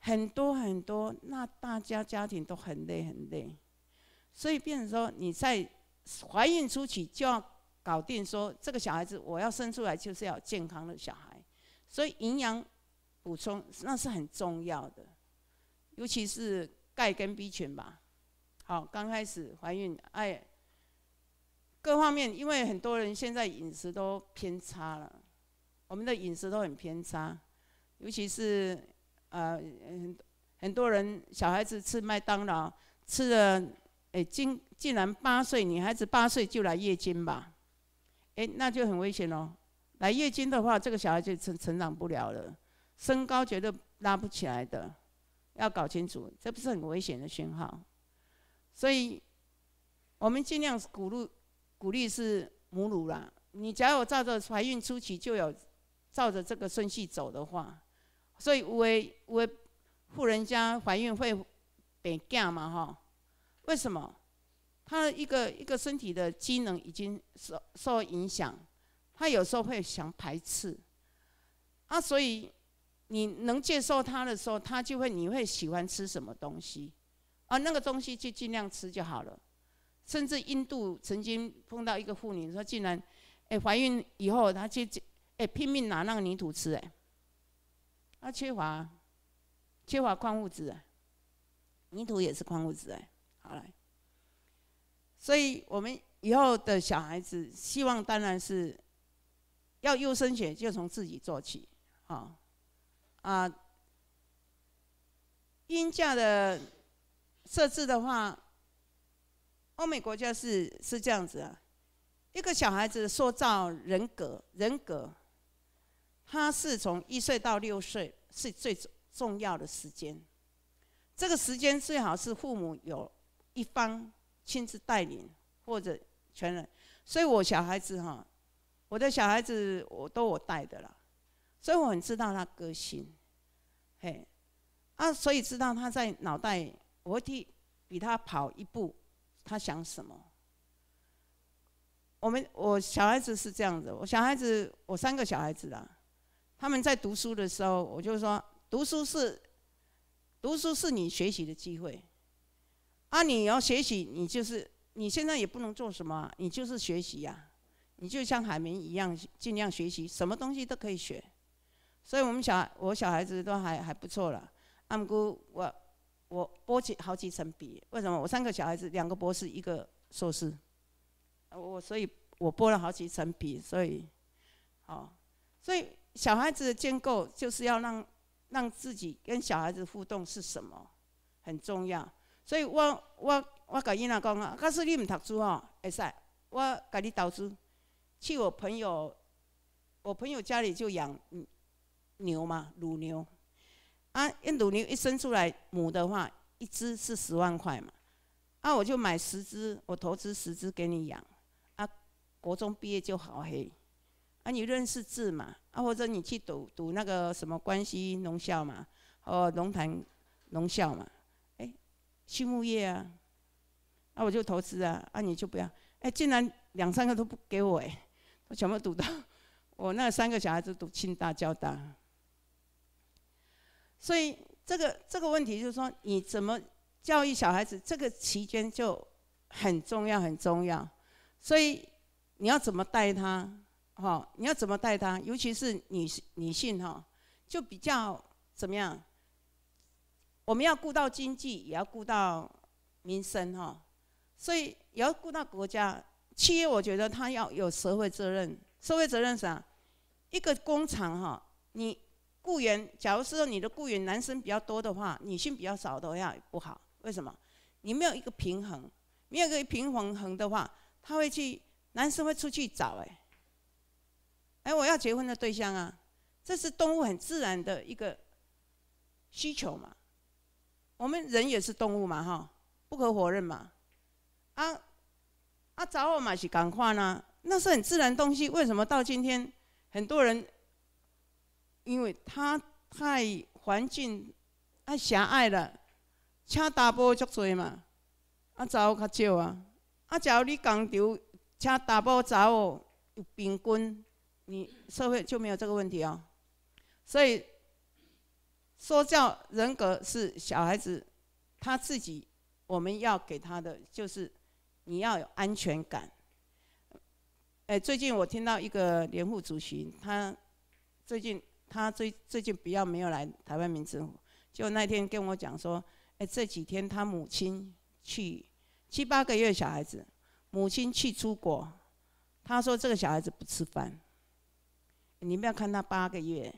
很多很多，那大家家庭都很累很累，所以变成说你在怀孕初期就要搞定，说这个小孩子我要生出来就是要健康的小孩，所以营养补充那是很重要的，尤其是钙跟 B 群吧。好，刚开始怀孕，哎，各方面因为很多人现在饮食都偏差了。我们的饮食都很偏差，尤其是，呃，很很多人小孩子吃麦当劳，吃了，哎，竟竟然八岁女孩子八岁就来月经吧，哎，那就很危险喽。来月经的话，这个小孩就成成长不了了，身高绝对拉不起来的，要搞清楚，这不是很危险的讯号。所以，我们尽量鼓励鼓励是母乳啦。你要有照着怀孕初期就有。照着这个顺序走的话，所以我我富人家怀孕会变囝嘛，哈？为什么？他一个一个身体的机能已经受受影响，他有时候会想排斥。啊，所以你能接受他的时候，他就会你会喜欢吃什么东西，啊，那个东西就尽量吃就好了。甚至印度曾经碰到一个妇女说，竟然，哎，怀孕以后她就就。哎，拼命拿那个泥土吃哎，啊，缺乏，缺乏矿物质哎，泥土也是矿物质哎，好了，所以我们以后的小孩子，希望当然是，要优生学，就从自己做起，好，啊，应价的设置的话，欧美国家是是这样子啊，一个小孩子塑造人格人格。他是从一岁到六岁是最重要的时间，这个时间最好是父母有一方亲自带领或者全人，所以我小孩子哈，我的小孩子我都我带的啦，所以我很知道他个性，嘿，啊，所以知道他在脑袋，我会替比他跑一步，他想什么？我们我小孩子是这样子，我小孩子我三个小孩子啦。他们在读书的时候，我就说：读书是读书是你学习的机会。啊，你要学习，你就是你现在也不能做什么，你就是学习呀。你就像海绵一样，尽量学习，什么东西都可以学。所以，我们小孩，我小孩子都还还不错了。阿姆姑，我我剥起好几层皮。为什么？我三个小孩子，两个博士，一个硕士。我所以，我剥了好几层皮。所以，好，所以。小孩子的建构就是要让让自己跟小孩子互动是什么，很重要。所以，我我我跟伊拉讲啊，假使你唔读书哦，会使我给你投资，去我朋友，我朋友家里就养牛嘛，乳牛。啊，一乳牛一生出来母的话，一只是十万块嘛。啊，我就买十只，我投资十只给你养。啊，国中毕业就好黑。啊，你认识字嘛？啊，或者你去赌赌那个什么关西农校嘛，哦，龙潭农校嘛，哎，畜牧业啊，那我就投资啊，啊，你就不要，哎，竟然两三个都不给我，哎，我全部读赌到？我那三个小孩子都清大、交大，所以这个这个问题就是说，你怎么教育小孩子，这个期间就很重要很重要，所以你要怎么带他？哈，你要怎么带他？尤其是女女性哈，就比较怎么样？我们要顾到经济，也要顾到民生哈，所以也要顾到国家企业。我觉得他要有社会责任。社会责任啥？一个工厂哈，你雇员，假如说你的雇员男生比较多的话，女性比较少的话不好。为什么？你没有一个平衡，没有一个平衡衡的话，他会去男生会出去找哎。哎，我要结婚的对象啊，这是动物很自然的一个需求嘛。我们人也是动物嘛，哈，不可否认嘛。啊啊，找嘛是感化呢，那是很自然东西。为什么到今天很多人？因为他太环境太狭隘了，请达波足多嘛，啊，查某较少啊。啊，假如你讲究，请达波、查某有平均。你社会就没有这个问题哦，所以说教人格是小孩子他自己，我们要给他的就是你要有安全感。哎，最近我听到一个联副主席，他最近他最最近比较没有来台湾民府，就那天跟我讲说，哎，这几天他母亲去七八个月小孩子，母亲去出国，他说这个小孩子不吃饭。你不要看他八个月，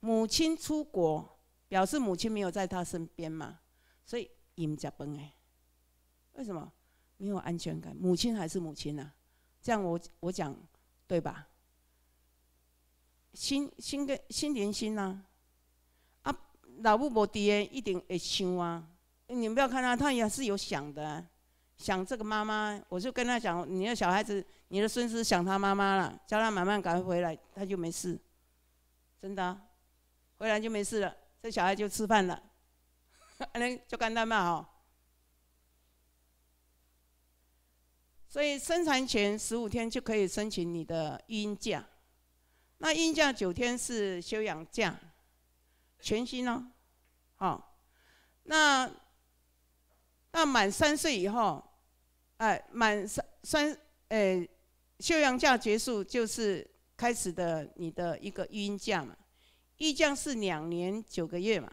母亲出国，表示母亲没有在他身边嘛，所以因家崩哎，为什么？没有安全感，母亲还是母亲呐，这样我我讲对吧？心心跟心连心呐，啊，老父无爹一定会想啊，你不要看他，他也是有想的。想这个妈妈，我就跟他讲：你的小孩子，你的孙子想他妈妈了，叫他慢慢赶快回来，他就没事，真的，回来就没事了。这小孩就吃饭了，就干单嘛哈。所以生产前十五天就可以申请你的孕假，那孕假九天是休养假，全薪哦。好，那那满三岁以后。哎，满三三，哎，休养假结束就是开始的你的一个育婴假嘛，预婴假是两年九个月嘛，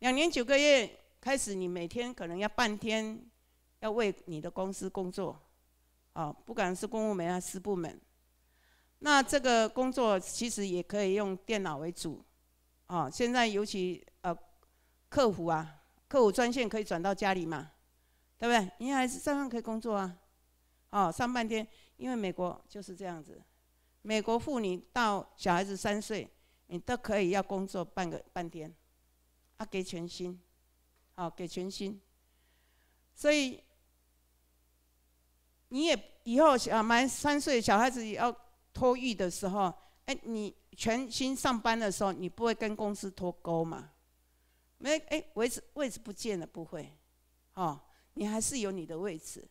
两年九个月开始，你每天可能要半天要为你的公司工作，啊，不管是公务门还是私部门，那这个工作其实也可以用电脑为主，啊，现在尤其呃，客服啊，客服专线可以转到家里嘛。对不对？你还是照样可以工作啊！哦，上半天，因为美国就是这样子。美国妇女到小孩子三岁，你都可以要工作半个半天，啊，给全薪，哦，给全薪。所以你也以后小满三岁小孩子也要托育的时候，哎，你全薪上班的时候，你不会跟公司脱钩嘛？没，哎，位置位置不见了，不会，哦。你还是有你的位置，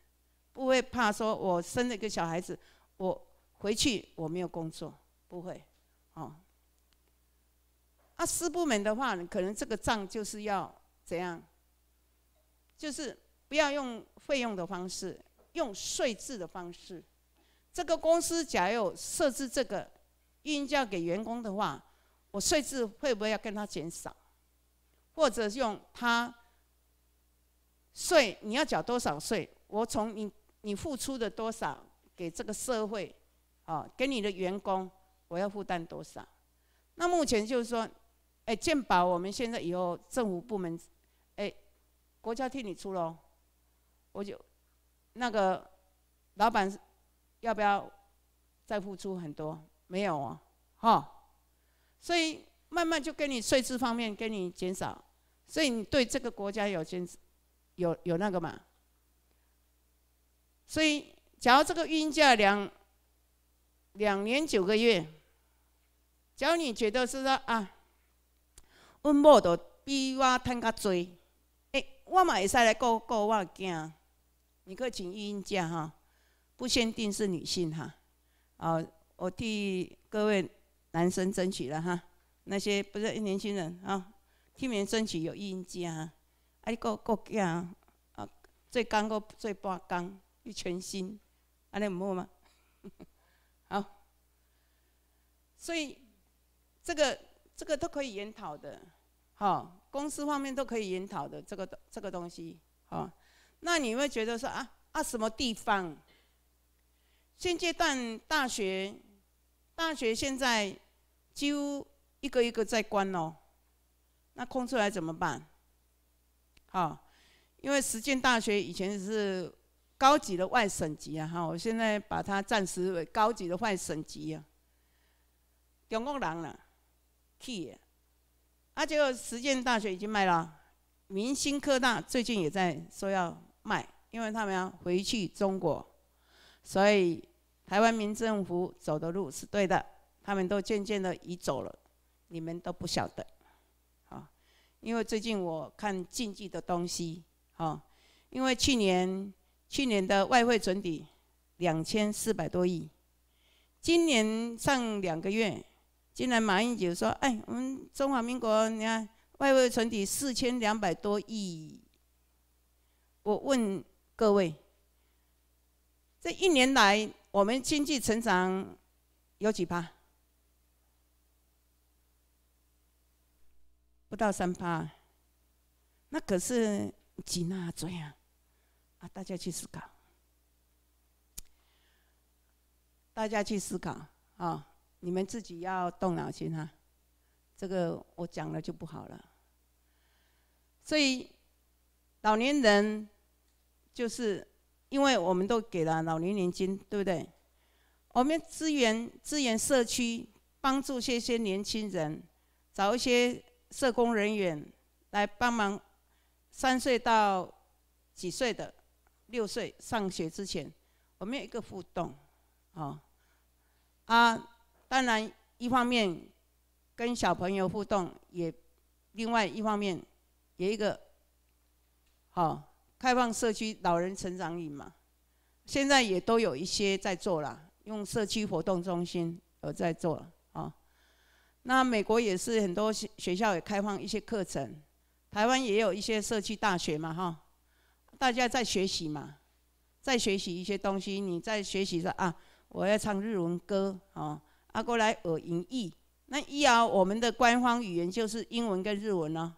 不会怕说，我生了一个小孩子，我回去我没有工作，不会，哦。啊，私部门的话，可能这个账就是要怎样，就是不要用费用的方式，用税制的方式。这个公司假有设置这个运价给员工的话，我税制会不会要跟他减少，或者用他？税你要缴多少税？我从你你付出的多少给这个社会，啊，给你的员工，我要负担多少？那目前就是说，哎，健保我们现在以后政府部门，哎，国家替你出喽，我就那个老板要不要再付出很多？没有哦，好，所以慢慢就跟你税制方面跟你减少，所以你对这个国家有减。有有那个嘛？所以，假如这个孕假两两年九个月，假如你觉得是说啊，阮某都比我赚较多，哎，我嘛会使来告告我囝，你可以请孕假哈，不限定是女性哈，啊，我替各位男生争取了哈，那些不是年轻人啊，替你们争取有孕假哈。啊！一个个件啊，做工个做半工又全新，安尼唔好嘛？好，所以这个这个都可以研讨的，好，公司方面都可以研讨的，这个这个东西好。那你会觉得说啊啊什么地方？现阶段大学大学现在几乎一个一个在关哦，那空出来怎么办？啊，因为实践大学以前是高级的外省籍啊，哈，我现在把它暂时为高级的外省籍啊。中国人啊，去，而且实践大学已经卖了，明星科大最近也在说要卖，因为他们要回去中国，所以台湾民政府走的路是对的，他们都渐渐的移走了，你们都不晓得。因为最近我看竞技的东西，哦，因为去年去年的外汇存底两千四百多亿，今年上两个月，竟然马英九说：“哎，我们中华民国，你看外汇存底四千两百多亿。”我问各位，这一年来我们经济成长有几趴？不到三八，那可是几纳怎啊！啊，大家去思考，大家去思考啊！你们自己要动脑筋哈。这个我讲了就不好了。所以老年人就是因为我们都给了老年年金，对不对？我们支援支援社区，帮助这些年轻人找一些。社工人员来帮忙，三岁到几岁的六岁上学之前，我们有一个互动，哦、啊。当然，一方面跟小朋友互动，也另外一方面有一个好开放社区老人成长营嘛。现在也都有一些在做了，用社区活动中心有在做。那美国也是很多学校也开放一些课程，台湾也有一些社区大学嘛，哈，大家在学习嘛，在学习一些东西，你在学习说啊，我要唱日文歌哦，啊过来耳营译，那伊啊，我们的官方语言就是英文跟日文咯，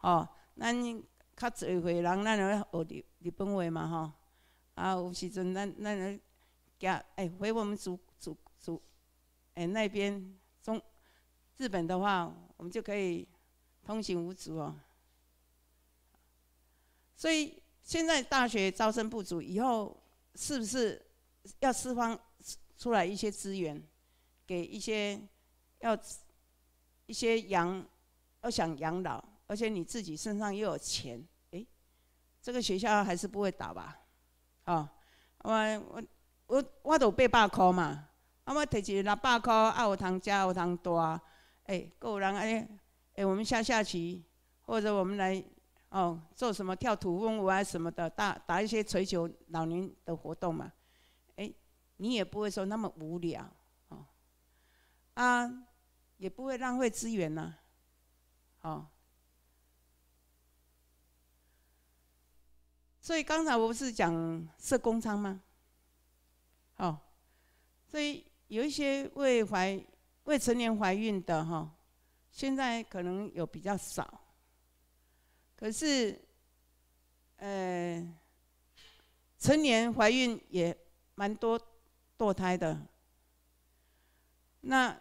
哦，那你卡只会人那来学日日本语嘛，哈，啊有时阵那那人加哎回我们祖祖祖哎那边。日本的话，我们就可以通行无阻哦。所以现在大学招生不足，以后是不是要释放出来一些资源，给一些要一些养，要想养老，而且你自己身上又有钱，哎，这个学校还是不会打吧？哦，我我我我都八百块嘛，我提起六百块，啊，有通加有通多。哎，够，人哎哎，我们下下棋，或者我们来哦做什么跳土风舞啊什么的，打打一些锤球、老年的活动嘛。哎，你也不会说那么无聊哦，啊，也不会浪费资源呐。哦。所以刚才我不是讲社工仓吗？哦，所以有一些为怀。未成年怀孕的哈，现在可能有比较少，可是，呃，成年怀孕也蛮多堕胎的。那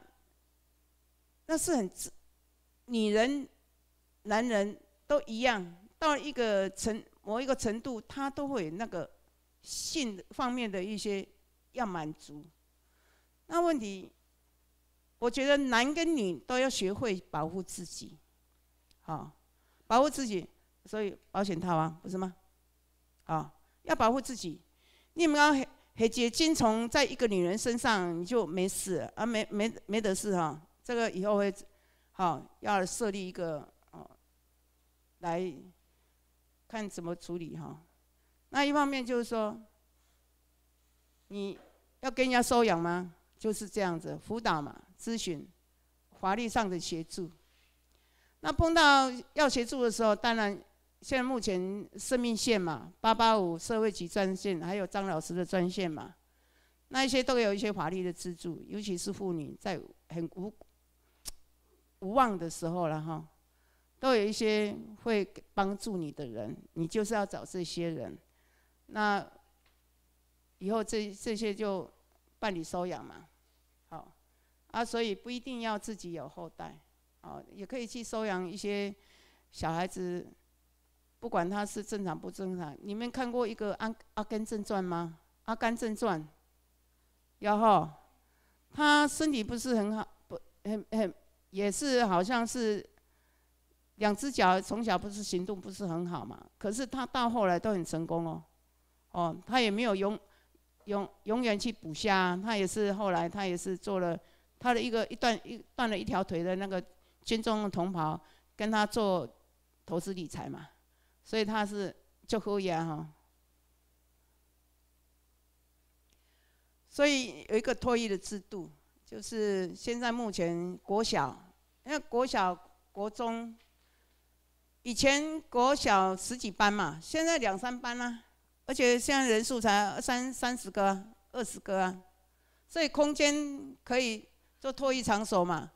那是很，女人、男人都一样，到一个程某一个程度，他都会那个性方面的一些要满足。那问题。我觉得男跟女都要学会保护自己，好，保护自己，所以保险套啊，不是吗？好，要保护自己。你们刚刚黑黑杰精虫在一个女人身上你就没事啊？没没没得事哈？这个以后会好要设立一个哦，来看怎么处理哈。那一方面就是说，你要给人家收养吗？就是这样子辅导嘛。咨询、法律上的协助。那碰到要协助的时候，当然现在目前生命线嘛，八八五社会局专线，还有张老师的专线嘛，那一些都有一些法律的资助，尤其是妇女在很无无望的时候了哈，都有一些会帮助你的人，你就是要找这些人。那以后这这些就办理收养嘛。啊，所以不一定要自己有后代，哦，也可以去收养一些小孩子，不管他是正常不正常。你们看过一个《阿阿甘正传》吗？《阿甘正传》，然后他身体不是很好，不很很，也是好像是两只脚从小不是行动不是很好嘛，可是他到后来都很成功哦。哦，他也没有永永永远去捕虾，他也是后来他也是做了。他的一个一段一断了一条腿的那个军中同袍，跟他做投资理财嘛，所以他是就敷衍哈。所以有一个脱衣的制度，就是现在目前国小，因为国小国中，以前国小十几班嘛，现在两三班啦，而且现在人数才三三十个、二十个啊，所以空间可以。做托育场所嘛，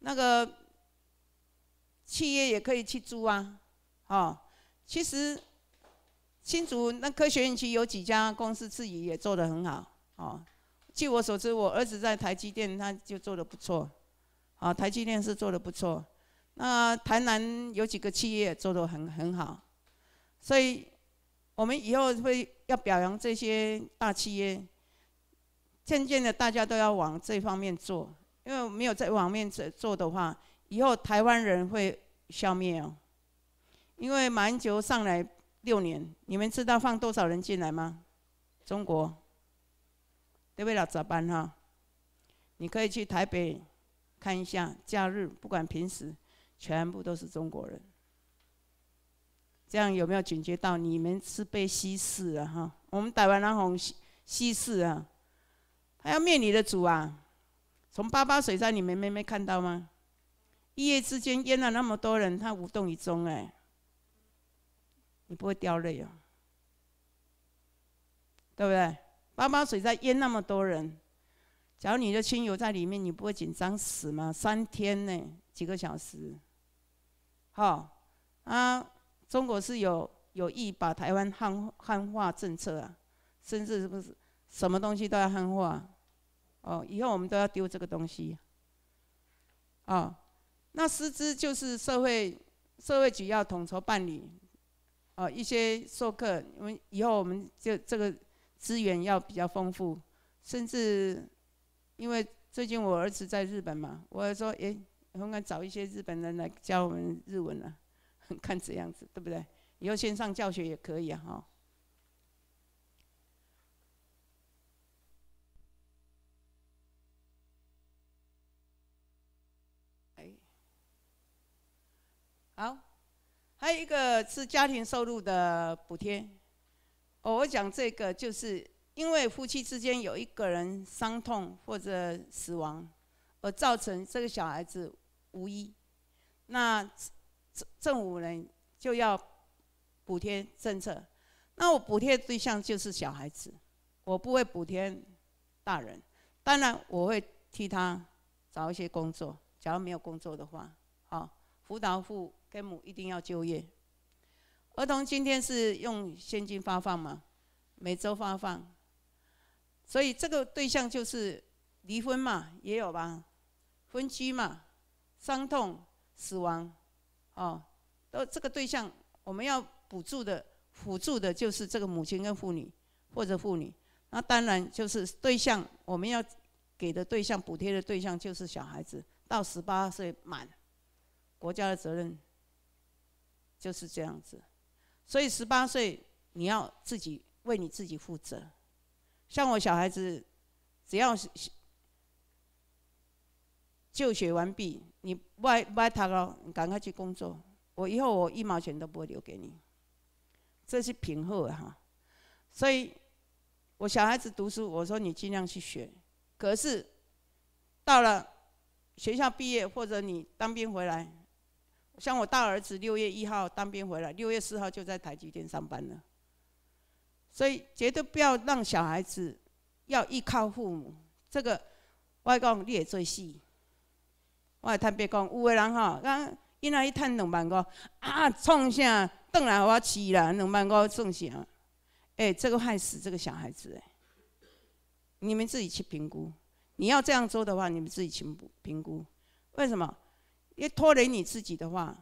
那个企业也可以去租啊，哦，其实新竹那科学园区有几家公司自己也做得很好，哦，据我所知，我儿子在台积电，他就做得不错，啊，台积电是做得不错，那台南有几个企业做得很很好，所以我们以后会要表扬这些大企业，渐渐的大家都要往这方面做。因为没有在网面做做的话，以后台湾人会消灭哦。因为马英九上来六年，你们知道放多少人进来吗？中国，对不对？咋办哈？你可以去台北看一下，假日不管平时，全部都是中国人。这样有没有警觉到你们是被稀释了哈？我们台湾人很稀稀释啊，他要灭你的主啊！从八八水灾，你们没没看到吗？一夜之间淹了那么多人，他无动于衷哎。你不会掉泪哦，对不对？八八水灾淹那么多人，假如你的亲友在里面，你不会紧张死吗？三天呢，几个小时。好啊，中国是有有意把台湾汉汉化政策啊，甚至是不是什么东西都要汉化。哦，以后我们都要丢这个东西。啊，那师资就是社会社会局要统筹办理，啊，一些授课，因为以后我们就这个资源要比较丰富，甚至因为最近我儿子在日本嘛，我说，哎，很看找一些日本人来教我们日文啊，看怎样子，对不对？以后线上教学也可以啊，哈。好，还有一个是家庭收入的补贴。哦，我讲这个，就是因为夫妻之间有一个人伤痛或者死亡，而造成这个小孩子无依，那政政府人就要补贴政策。那我补贴对象就是小孩子，我不会补贴大人。当然，我会替他找一些工作。假如没有工作的话。辅导户跟母一定要就业。儿童今天是用现金发放吗？每周发放，所以这个对象就是离婚嘛，也有吧，分居嘛，伤痛、死亡，哦，都这个对象我们要补助的辅助的就是这个母亲跟妇女或者妇女，那当然就是对象我们要给的对象补贴的对象就是小孩子到十八岁满。国家的责任就是这样子，所以十八岁你要自己为你自己负责。像我小孩子，只要是就学完毕，你外外他了，你赶快去工作。我以后我一毛钱都不会留给你，这是平和哈。所以我小孩子读书，我说你尽量去学。可是到了学校毕业，或者你当兵回来。像我大儿子六月一号当兵回来，六月四号就在台积电上班了。所以绝对不要让小孩子要依靠父母。这个我讲你也最细，我特别讲，有的人哈，刚一来一赚两万五，啊，创啥？当然我要吃啦，两万五赚啥？哎，这个害死这个小孩子哎！你们自己去评估。你要这样做的话，你们自己去评估。为什么？要拖累你自己的话，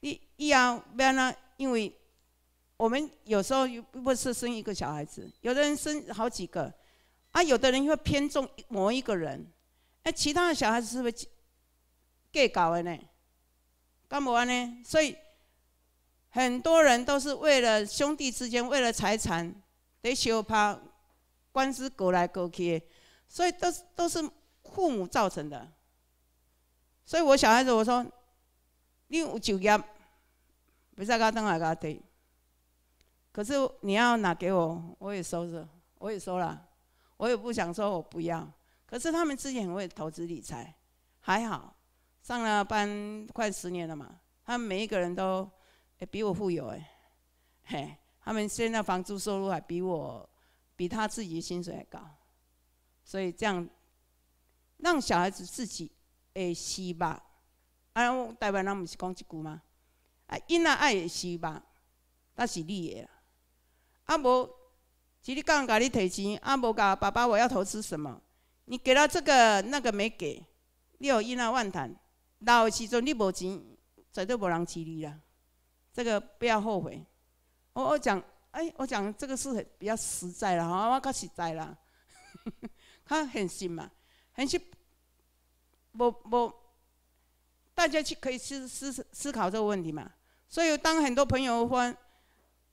你一样不要呢？因为我们有时候又不是生一个小孩子，有的人生好几个，啊，有的人又偏重某一个人，哎，其他的小孩子是不是给搞了呢？干嘛呢？所以很多人都是为了兄弟之间，为了财产，得修怕官司，隔来隔去，所以都是都是父母造成的。所以，我小孩子，我说，你有就业，不晒家当还他提。可是你要拿给我，我也收着，我也收了，我也不想说我不要。可是他们之前很会投资理财，还好上了班快十年了嘛，他们每一个人都比我富有哎，嘿，他们现在房租收入还比我比他自己薪水还高，所以这样让小孩子自己。诶，希望啊！台湾人毋是讲一句吗？啊，囡仔爱希望，那是你的。啊，无，你实讲甲你提钱，啊，无甲爸爸，我要投资什么？你给了这个，那个没给，有囡仔妄谈。老的时阵你无钱，绝对无人饲你啦。这个不要后悔。我我讲，哎，我讲这个是很比较实在啦，吼，我较实在啦。他很信嘛，很信。不不，大家去可以思思思考这个问题嘛。所以当很多朋友欢，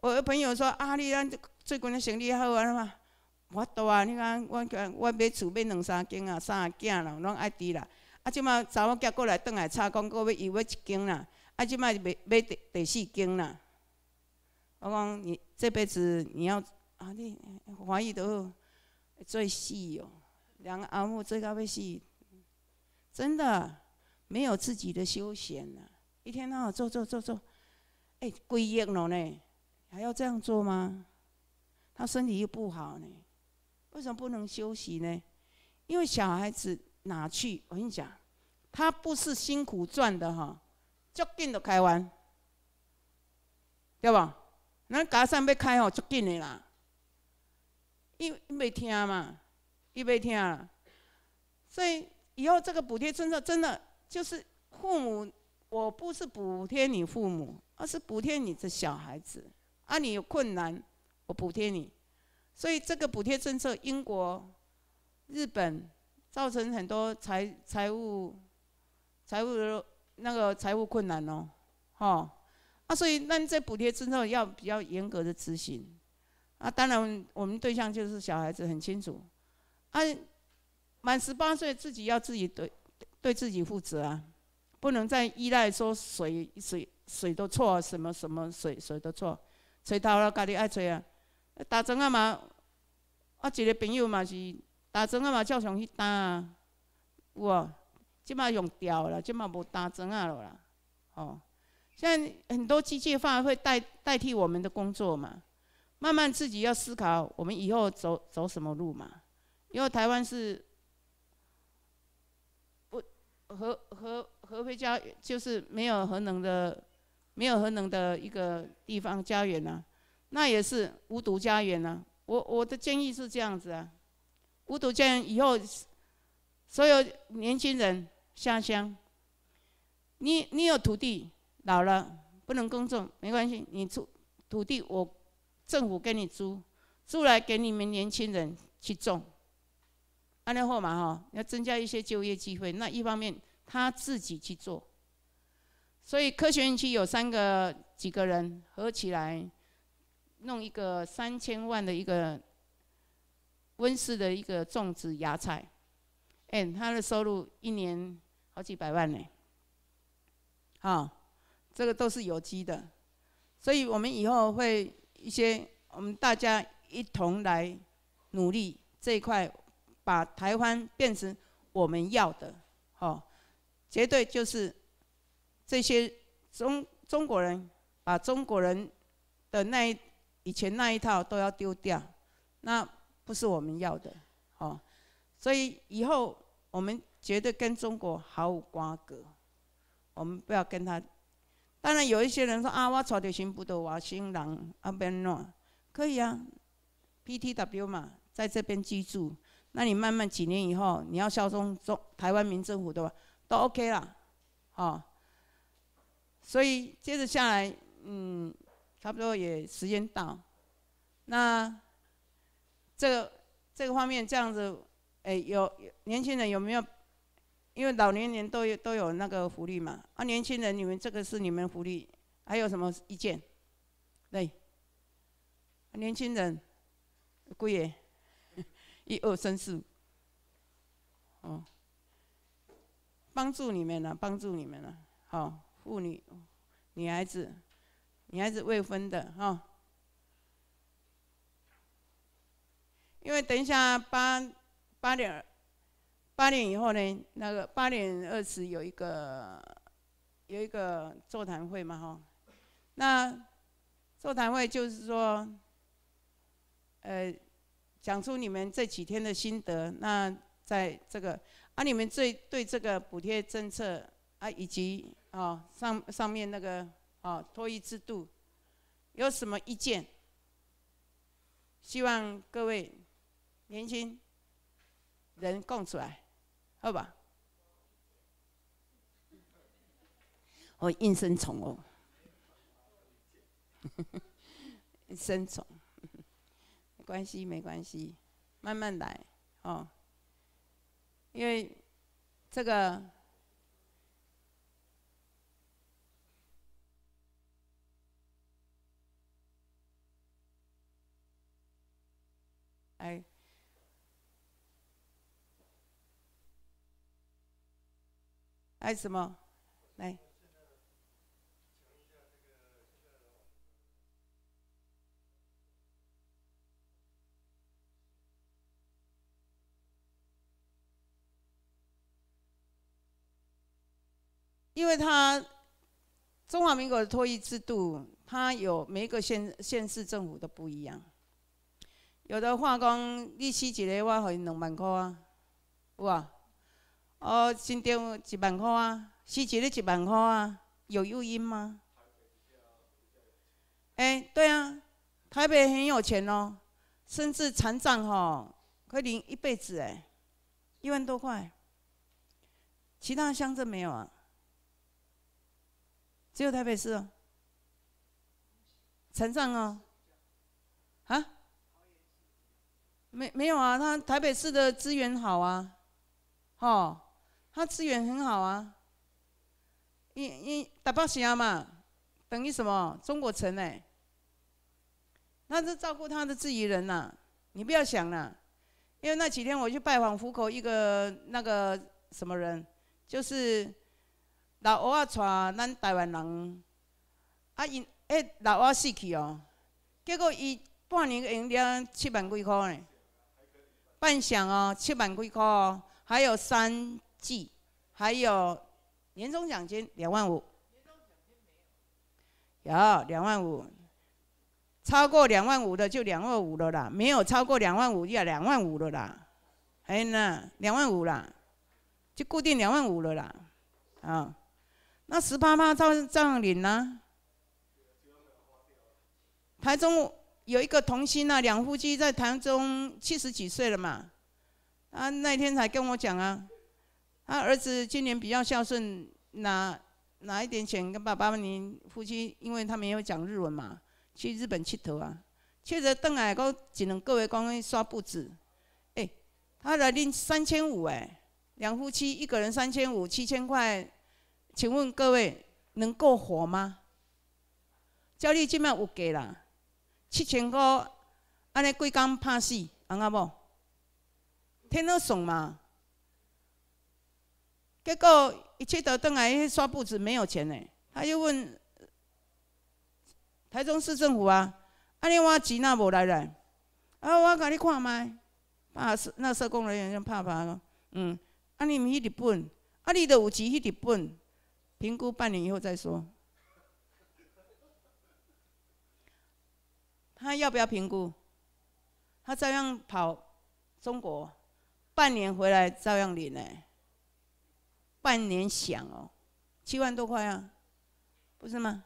我的朋友说啊，你咱最近的生意好是嘛？我多啊，你看我我买厝买两三斤啊，三斤啦，拢爱挃啦。啊，即麦查某寄过来，顿来差讲个要要一斤啦，啊，即麦买买第第四斤啦。我讲你这辈子你要啊，你怀疑都做死哦，两个阿母做到要死。真的没有自己的休闲呢？一天到晚做做做做，哎，归样了呢，还要这样做吗？他身体又不好呢，为什么不能休息呢？因为小孩子哪去？我跟你讲，他不是辛苦赚的哈，足近的开完，对吧？那家山要开哦，足近的啦，伊伊为听嘛，伊为听，所以。以后这个补贴政策真的就是父母，我不是补贴你父母，而是补贴你的小孩子。啊，你有困难，我补贴你。所以这个补贴政策，英国、日本造成很多财财务、财务那个财务困难哦。哦，啊，所以那这补贴政策要比较严格的执行。啊，当然我们对象就是小孩子很清楚。啊。满十八岁，自己要自己对对自己负责啊！不能再依赖说谁谁谁都错，什么什么谁谁都错，吹到了，家己爱吹啊！打针啊嘛，我一个朋友嘛是打针啊嘛，照常去打啊，有啊，今用掉了，今嘛无打针啊啦，哦，现在很多机械化会代代替我们的工作嘛，慢慢自己要思考我们以后走走什么路嘛，因为台湾是。核核合肥家就是没有核能的，没有核能的一个地方家园呐，那也是无毒家园呐。我我的建议是这样子啊，无毒家园以后所有年轻人下乡，你你有土地，老了不能耕种没关系，你租土地，我政府给你租，租来给你们年轻人去种。安联后嘛，哈，要增加一些就业机会。那一方面他自己去做，所以科学园区有三个几个人合起来，弄一个三千万的一个温室的一个种植芽菜，哎，他的收入一年好几百万呢。好，这个都是有机的，所以我们以后会一些，我们大家一同来努力这一块。把台湾变成我们要的，哦，绝对就是这些中中国人把中国人的那一以前那一套都要丢掉，那不是我们要的，哦，所以以后我们绝对跟中国毫无瓜葛，我们不要跟他。当然有一些人说啊，我操，的辛苦都我新郎阿边诺，可以啊，PTW 嘛，在这边居住。那你慢慢几年以后，你要效忠中台湾民政府对吧？都 OK 了，好。所以接着下来，嗯，差不多也时间到。那这个这个方面这样子，哎，有年轻人有没有？因为老年人都有都有那个福利嘛。啊，年轻人，你们这个是你们福利，还有什么意见？对，年轻人，贵爷。一二三四，哦，帮助你们了，帮助你们了，好，妇女、女孩子、女孩子未婚的，哈，因为等一下八八点八点以后呢，那个八点二十有一个有一个座谈会嘛，哈，那座谈会就是说，呃。讲出你们这几天的心得。那在这个啊，你们最对这个补贴政策啊，以及啊上上面那个啊脱衣制度，有什么意见？希望各位年轻人供出来，好吧？我应声从哦，应声从。关系没关系，慢慢来哦。因为这个，哎。哎，什么？来。因为他中华民国的托育制度，它有每一个县、县市政府都不一样。有的话讲，你死一个，我给两万块啊，有啊？哦，新竹一万块啊，死一个一万块啊，有诱因吗？哎，对啊，台北很有钱哦，甚至残障吼可以领一辈子哎，一万多块，其他乡镇没有啊？只有台北市啊，城上啊，啊？没没有啊？他台北市的资源好啊，哦，他资源很好啊，一一大包亚嘛，等于什么？中国城哎，那是照顾他的自己人呐。你不要想了，因为那几天我去拜访虎口一个那个什么人，就是。老阿阿带咱台湾人，啊，因迄老阿阿死去哦，结果伊半年用了七万几块呢，半响哦，七万几块哦，还有三 G，还有年终奖金两万五，年终奖金没有，有两万五，超过两万五的就两万五了啦，没有超过两万五就两万五了啦，还有呢，两万五啦，就固定两万五了啦，啊。那十八趴照样领呢？台中有一个同心啊，两夫妻在台中七十几岁了嘛。啊，那天才跟我讲啊，他儿子今年比较孝顺，拿拿一点钱跟爸爸您夫妻，因为他们也有讲日文嘛，去日本佚头啊。其实邓矮高只能各位光光刷不止，哎，他来领三千五哎，两夫妻一个人三千五，七千块。请问各位能够活吗？照你这卖有价啦，七千块，安尼几工拍死，安阿无？天得爽嘛？结果一切倒等来，刷布子没有钱呢，他又问台中市政府啊，安尼我钱哪无来来，啊，我给你看麦，怕那社工人员怕怕个，嗯，啊你唔去日本，啊你都有钱去日本？评估半年以后再说。他要不要评估？他照样跑中国，半年回来照样领呢。半年想哦，七万多块啊，不是吗？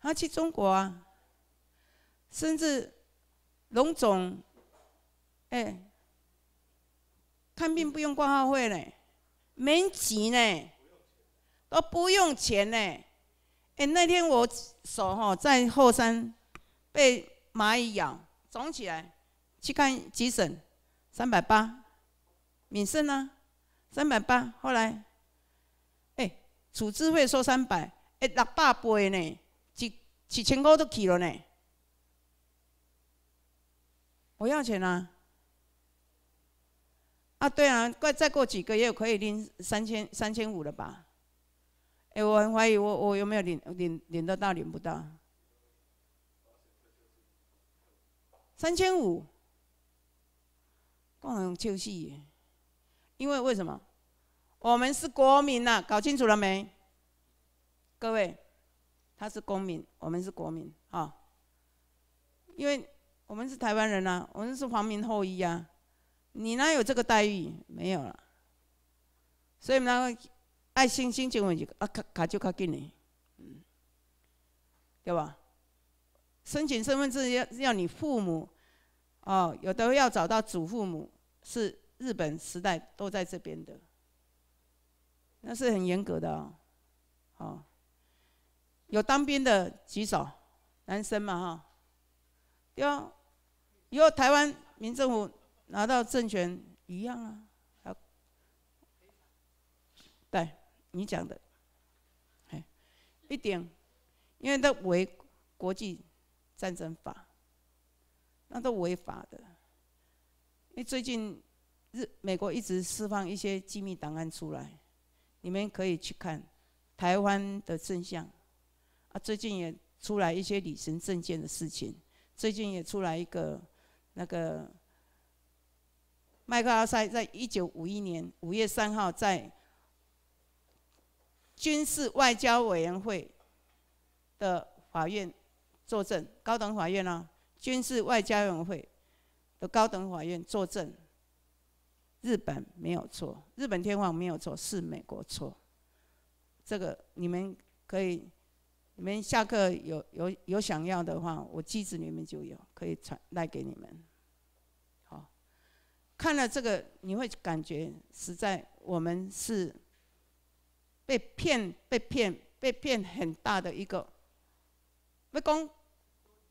他去中国啊，甚至龙总，哎，看病不用挂号费嘞。没钱呢，都不用钱呢。哎，那天我手哈在后山被蚂蚁咬肿起来，去看急诊，三百八。免生呢，三百八。后来，哎，储智费收三百，哎六百八呢，一一千块都去了呢。我要钱啊！啊，对啊，过再过几个月可以领三千三千五了吧？哎，我很怀疑我我有没有领领领得到领不到？三千五，我用就是，因为为什么？我们是国民呐，搞清楚了没？各位，他是公民，我们是国民，啊。因为我们是台湾人呐，我们是皇民后裔呀。你哪有这个待遇？没有了。所以那个爱心申请问题啊，卡卡就卡给你，嗯，对吧？申请身份证要要你父母哦，有的要找到祖父母，是日本时代都在这边的，那是很严格的哦。哦，有当兵的举手，男生嘛哈。要以后台湾民政府。拿到政权一样啊，好，对，你讲的，哎，一点，因为他违国际战争法，那都违法的。因为最近日美国一直释放一些机密档案出来，你们可以去看台湾的真相。啊，最近也出来一些旅行证件的事情，最近也出来一个那个。麦克阿瑟在一九五一年五月三号在军事外交委员会的法院作证，高等法院呢？军事外交委员会的高等法院作证。日本没有错，日本天皇没有错，是美国错。这个你们可以，你们下课有有有想要的话，我机子里面就有，可以传带给你们。看了这个，你会感觉实在我们是被骗、被骗、被骗很大的一个。要讲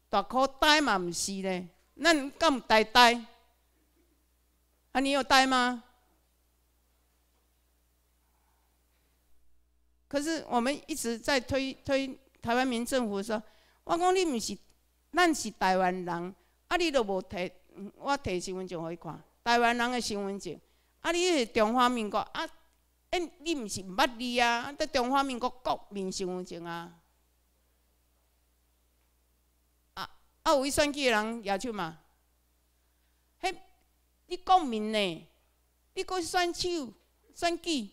大口呆嘛，毋是嘞？咱敢唔呆呆？啊，你有呆吗？可是我们一直在推推台湾民政府说，我讲你毋是，咱是台湾人，啊，你都无提，我提身份证予你看。台湾人的身份证，啊，你是中华民国，啊，哎，你毋是毋捌字啊？得中华民国国民身份证啊，啊，啊，有去选举的人野少嘛？嘿，你国民呢？你搁选手选举？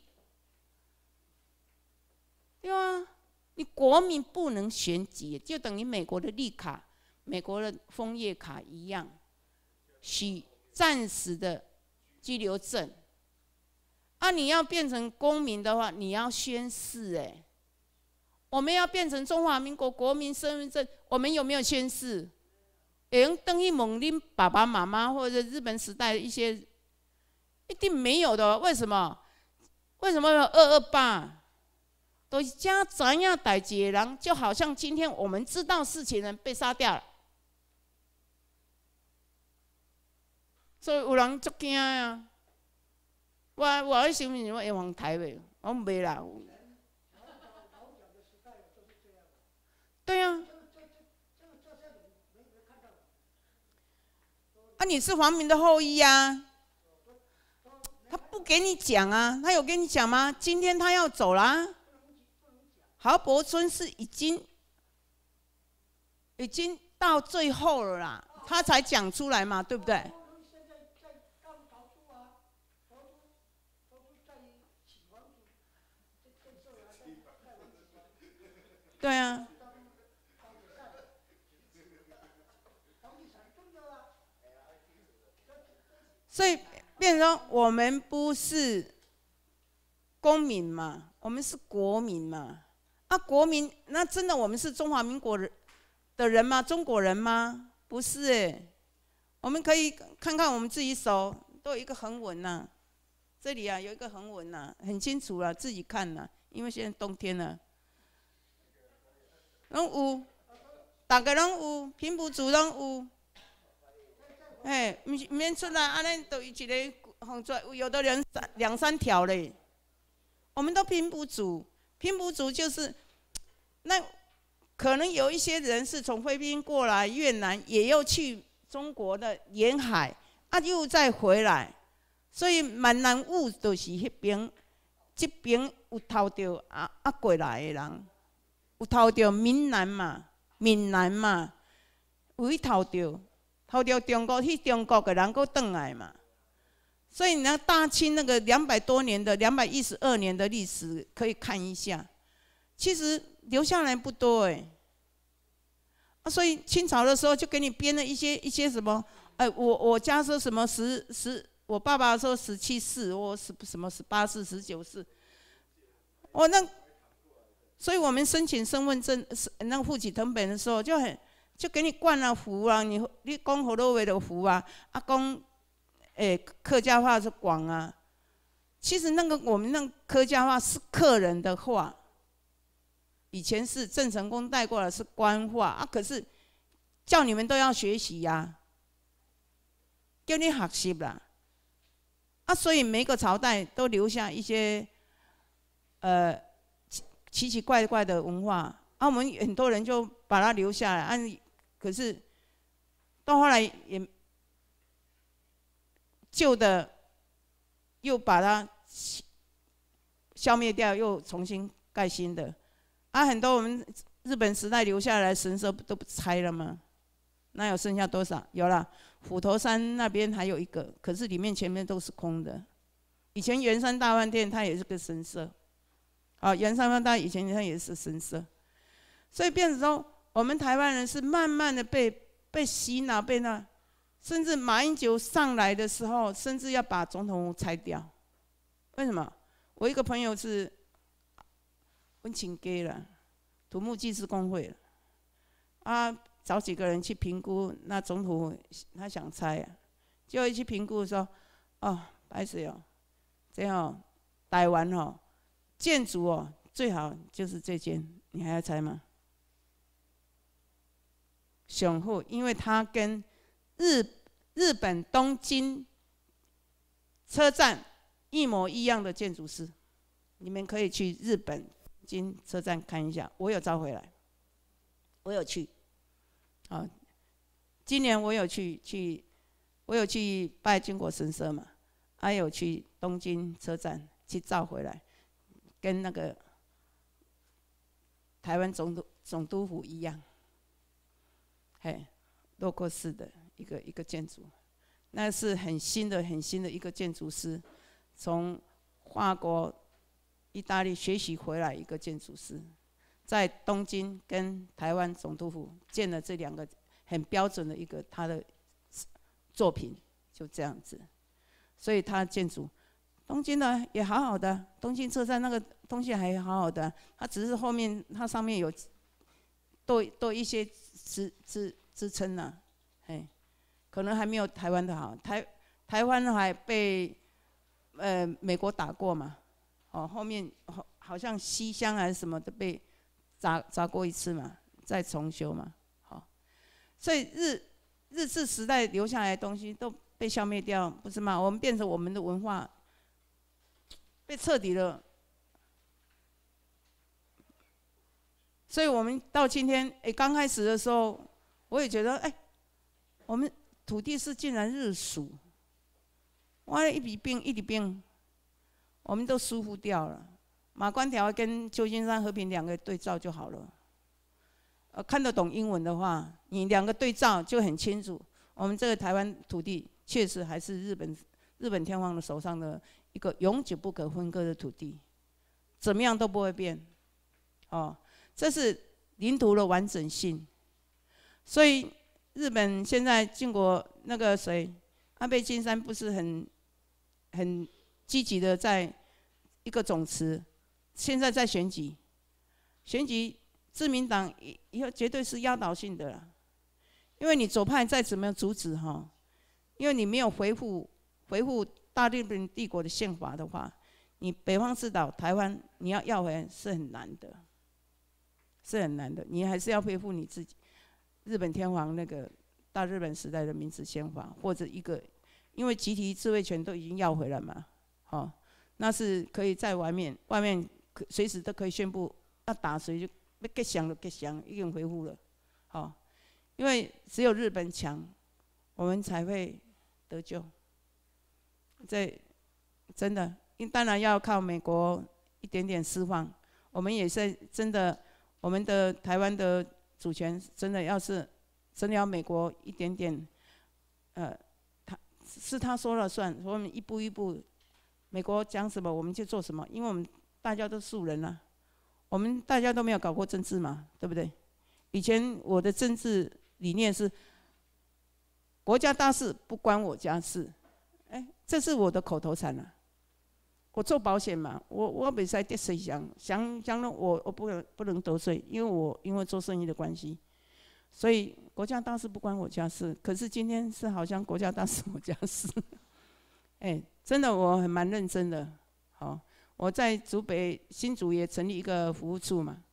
对啊，你国民不能选举，就等于美国的绿卡、美国的枫叶卡一样，是。暂时的居留证，啊，你要变成公民的话，你要宣誓。哎，我们要变成中华民国国民身份证，我们有没有宣誓？哎，邓一猛拎爸爸妈妈或者日本时代的一些，一定没有的。为什么？为什么二二八都家长要带解囊？就好像今天我们知道事情人被杀掉了。所以有人足惊啊！我我咧想问，我会往台未？我袂啦。对啊。啊，你是黄明的后裔啊！他不给你讲啊？他有跟你讲吗？今天他要走啦。郝博村是已经已经到最后了啦，他才讲出来嘛，对不对？对啊，所以变成我们不是公民嘛？我们是国民嘛？啊，国民？那真的我们是中华民国人的人吗？中国人吗？不是哎，我们可以看看我们自己手都有一个横纹呐，这里啊有一个横纹呐，很清楚了，自己看呐。因为现在冬天了。拢有，大家拢有，拼不组拢有，哎，毋是唔免出来，啊，尼都一个，洪灾，有的人三两三条嘞，我们都拼不住，拼不住就是，那可能有一些人是从菲律宾过来越南，也要去中国的沿海，啊，又再回来，所以闽南误，就是迄边，即边有偷着啊啊过来的人。有逃到闽南嘛？闽南嘛，有逃掉，逃掉中国去中国的人，佫倒来嘛。所以，你讲大清那个两百多年的、两百一十二年的历史，可以看一下。其实留下来不多哎。啊，所以清朝的时候，就给你编了一些一些什么？哎，我我家说什么十十？我爸爸说十七世，我什什么十八世、十九世？我那。所以我们申请身份证是那户籍成本的时候，就很就给你灌了符啊，你你供好多威的符啊，阿公，诶客家话是广啊，其实那个我们那客家话是客人的话，以前是郑成功带过来是官话啊，可是叫你们都要学习呀，叫你学习啦，啊，所以每个朝代都留下一些，呃。奇奇怪怪的文化，啊，我们很多人就把它留下来，啊，可是到后来也旧的又把它消灭掉，又重新盖新的。啊，很多我们日本时代留下来神社不都不拆了吗？那有剩下多少？有了，虎头山那边还有一个，可是里面前面都是空的。以前圆山大饭店它也是个神社。啊，原三藩大以前你也是深色，所以变成说，我们台湾人是慢慢的被被洗脑、被那，甚至马英九上来的时候，甚至要把总统府拆掉。为什么？我一个朋友是温情给了土木技师工会，啊，找几个人去评估那总统府，他想拆，就去评估说，哦，白死哟，最后台湾哦。建筑哦，最好就是这间，你还要猜吗？雄厚，因为它跟日日本东京车站一模一样的建筑师，你们可以去日本京车站看一下。我有招回来，我有去。啊，今年我有去去，我有去拜靖国神社嘛，还有去东京车站去召回来。跟那个台湾总督总督府一样，嘿，洛克式的一个一个建筑，那是很新的很新的一个建筑师，从法国、意大利学习回来一个建筑师，在东京跟台湾总督府建了这两个很标准的一个他的作品，就这样子，所以他建筑。东京呢也好好的，东京车站那个东西还好好的，它只是后面它上面有，多多一些支支支撑呢，哎，可能还没有台湾的好。台台湾还被呃美国打过嘛，哦，后面好好像西乡还是什么的被砸砸过一次嘛，再重修嘛，好，所以日日治时代留下来的东西都被消灭掉，不是嘛？我们变成我们的文化。被彻底了，所以我们到今天，哎，刚开始的时候，我也觉得，哎，我们土地是竟然日数，挖了一笔病一笔病，我们都舒服掉了。马关条跟旧金山和平两个对照就好了。呃，看得懂英文的话，你两个对照就很清楚。我们这个台湾土地确实还是日本日本天皇的手上的。一个永久不可分割的土地，怎么样都不会变，哦，这是领土的完整性。所以日本现在经过那个谁，安倍晋三不是很很积极的在一个总辞，现在在选举，选举自民党以后绝对是压倒性的，因为你左派再怎么样阻止哈，因为你没有回复回复。大日本帝国的宪法的话，你北方四岛、台湾，你要要回来是很难的，是很难的。你还是要恢复你自己日本天皇那个大日本时代的明治宪法，或者一个，因为集体自卫权都已经要回来嘛，好，那是可以在外面，外面可随时都可以宣布要打谁就，别降了，别降，已经恢复了，好，因为只有日本强，我们才会得救。在真的，因当然要靠美国一点点释放。我们也是真的，我们的台湾的主权真的要是真的要美国一点点，呃，他是他说了算。我们一步一步，美国讲什么我们就做什么，因为我们大家都素人了，我们大家都没有搞过政治嘛，对不对？以前我的政治理念是：国家大事不关我家事。这是我的口头禅了。我做保险嘛，我我每赛得想想想了我我不能不能得罪，因为我因为做生意的关系，所以国家大事不关我家事。可是今天是好像国家大事我家事，哎，真的我很蛮认真的。好，我在竹北新竹也成立一个服务处嘛，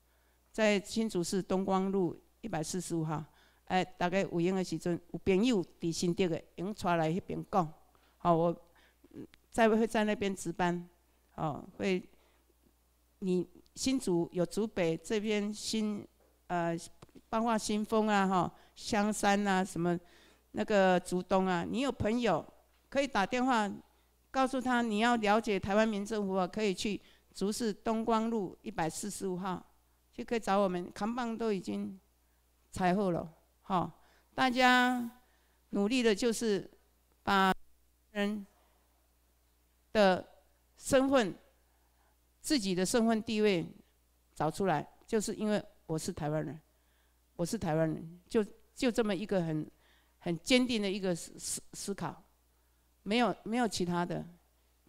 在新竹市东光路一百四十五号。哎，大概有空的时阵，有朋友伫新竹的，用传来一边讲。哦，我在会在那边值班。哦，会你新竹有竹北这边新呃，八卦新风啊，哈，香山啊，什么那个竹东啊，你有朋友可以打电话告诉他，你要了解台湾民政府啊，可以去竹市东光路一百四十五号就可以找我们扛棒都已经采后了。哈，大家努力的就是把。人的身份，自己的身份地位找出来，就是因为我是台湾人，我是台湾人，就就这么一个很很坚定的一个思思思考，没有没有其他的，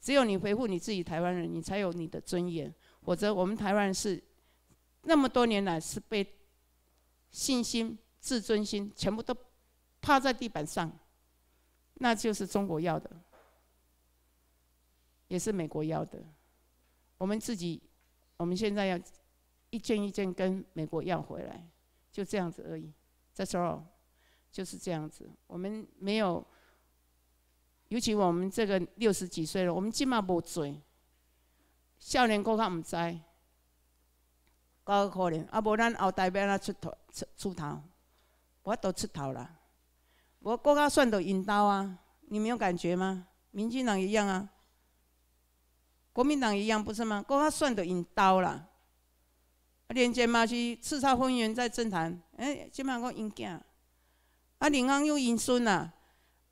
只有你维护你自己台湾人，你才有你的尊严，否则我们台湾是那么多年来是被信心、自尊心全部都趴在地板上。那就是中国要的，也是美国要的。我们自己，我们现在要一件一件跟美国要回来，就这样子而已。That's all，就是这样子。我们没有，尤其我们这个六十几岁了，我们今嘛无做，少年哥他唔知，搞可怜。阿无咱后代要哪出头出出头？我都出头了。我哥较算都引刀啊，你没有感觉吗？民进党一样啊，国民党一样不是吗？哥较算都引刀啦。连前嘛是刺杀风云在政坛，哎，起码我引囝。啊，林安又引孙啦。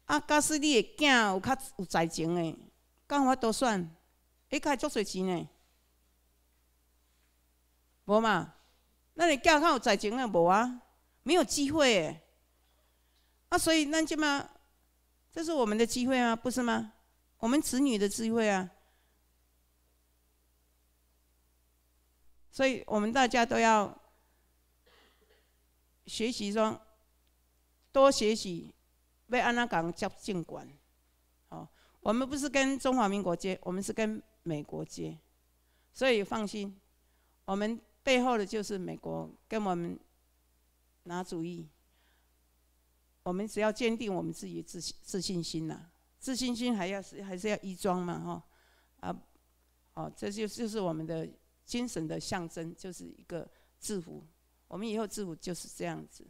啊，假使你囝有较有才情的，干法都算。一开足侪钱的，无嘛？那你囝较有才情的无啊？没有机会。那所以，那这么，这是我们的机会啊，不是吗？我们子女的机会啊。所以，我们大家都要学习说，多学习，为安娜港交尽管。哦，我们不是跟中华民国接，我们是跟美国接，所以放心，我们背后的就是美国跟我们拿主意。我们只要坚定我们自己自信自信心呐，自信心还要是还是要衣装嘛哈，啊，哦，这就就是我们的精神的象征，就是一个制服。我们以后制服就是这样子，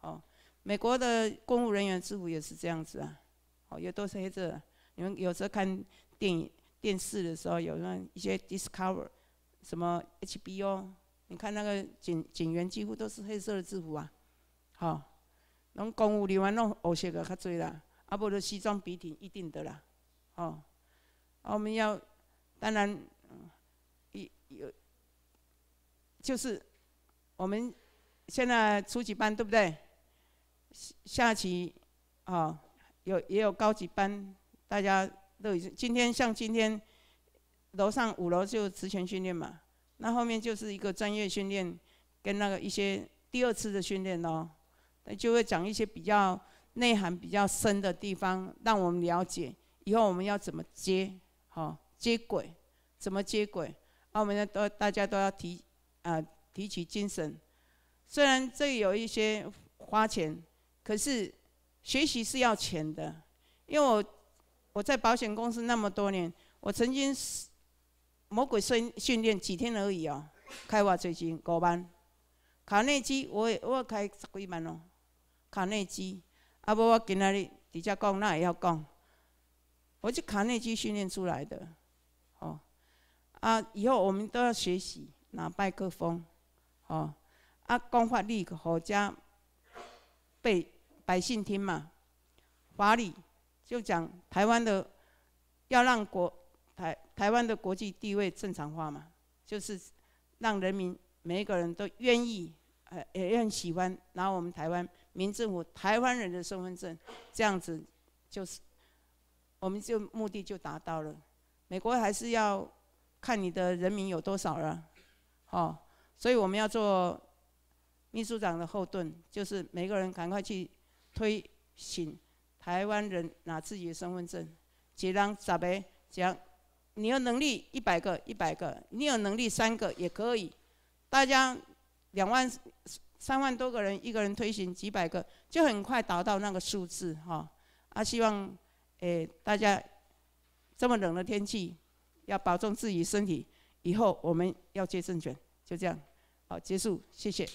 哦，美国的公务人员制服也是这样子啊，哦，也都是黑色。你们有时候看电影、电视的时候，有那一些 Discover 什么 HBO，你看那个警警员几乎都是黑色的制服啊，好。拢公务人员拢学色个较侪啦，啊，不就西装笔挺一定的啦，哦，我们要当然，一有，就是我们现在初级班对不对？下期啊，有也有高级班，大家都已经今天像今天楼上五楼就职拳训练嘛，那后面就是一个专业训练跟那个一些第二次的训练咯。那就会讲一些比较内涵比较深的地方，让我们了解以后我们要怎么接，好接轨，怎么接轨？我们都大家都要提，啊，提起精神。虽然这有一些花钱，可是学习是要钱的。因为我我在保险公司那么多年，我曾经是魔鬼训训练几天而已哦，开挖掘机，五万，考内基我也我开十几万哦。卡内基，阿伯我今仔日直接讲，那也要讲，我是卡内基训练出来的，哦，啊以后我们都要学习拿麦克风，哦，啊讲法力好加被百姓听嘛，法理就讲台湾的要让国台台湾的国际地位正常化嘛，就是让人民每一个人都愿意呃也很喜欢拿我们台湾。民政府台湾人的身份证，这样子就是，我们就目的就达到了。美国还是要看你的人民有多少人，哦，所以我们要做秘书长的后盾，就是每个人赶快去推行台湾人拿自己的身份证，结张咋呗？结样你有能力一百个，一百个；你有能力三个也可以。大家两万。三万多个人，一个人推行几百个，就很快达到那个数字哈。啊，希望诶大家这么冷的天气要保重自己身体。以后我们要接政权，就这样，好结束，谢谢。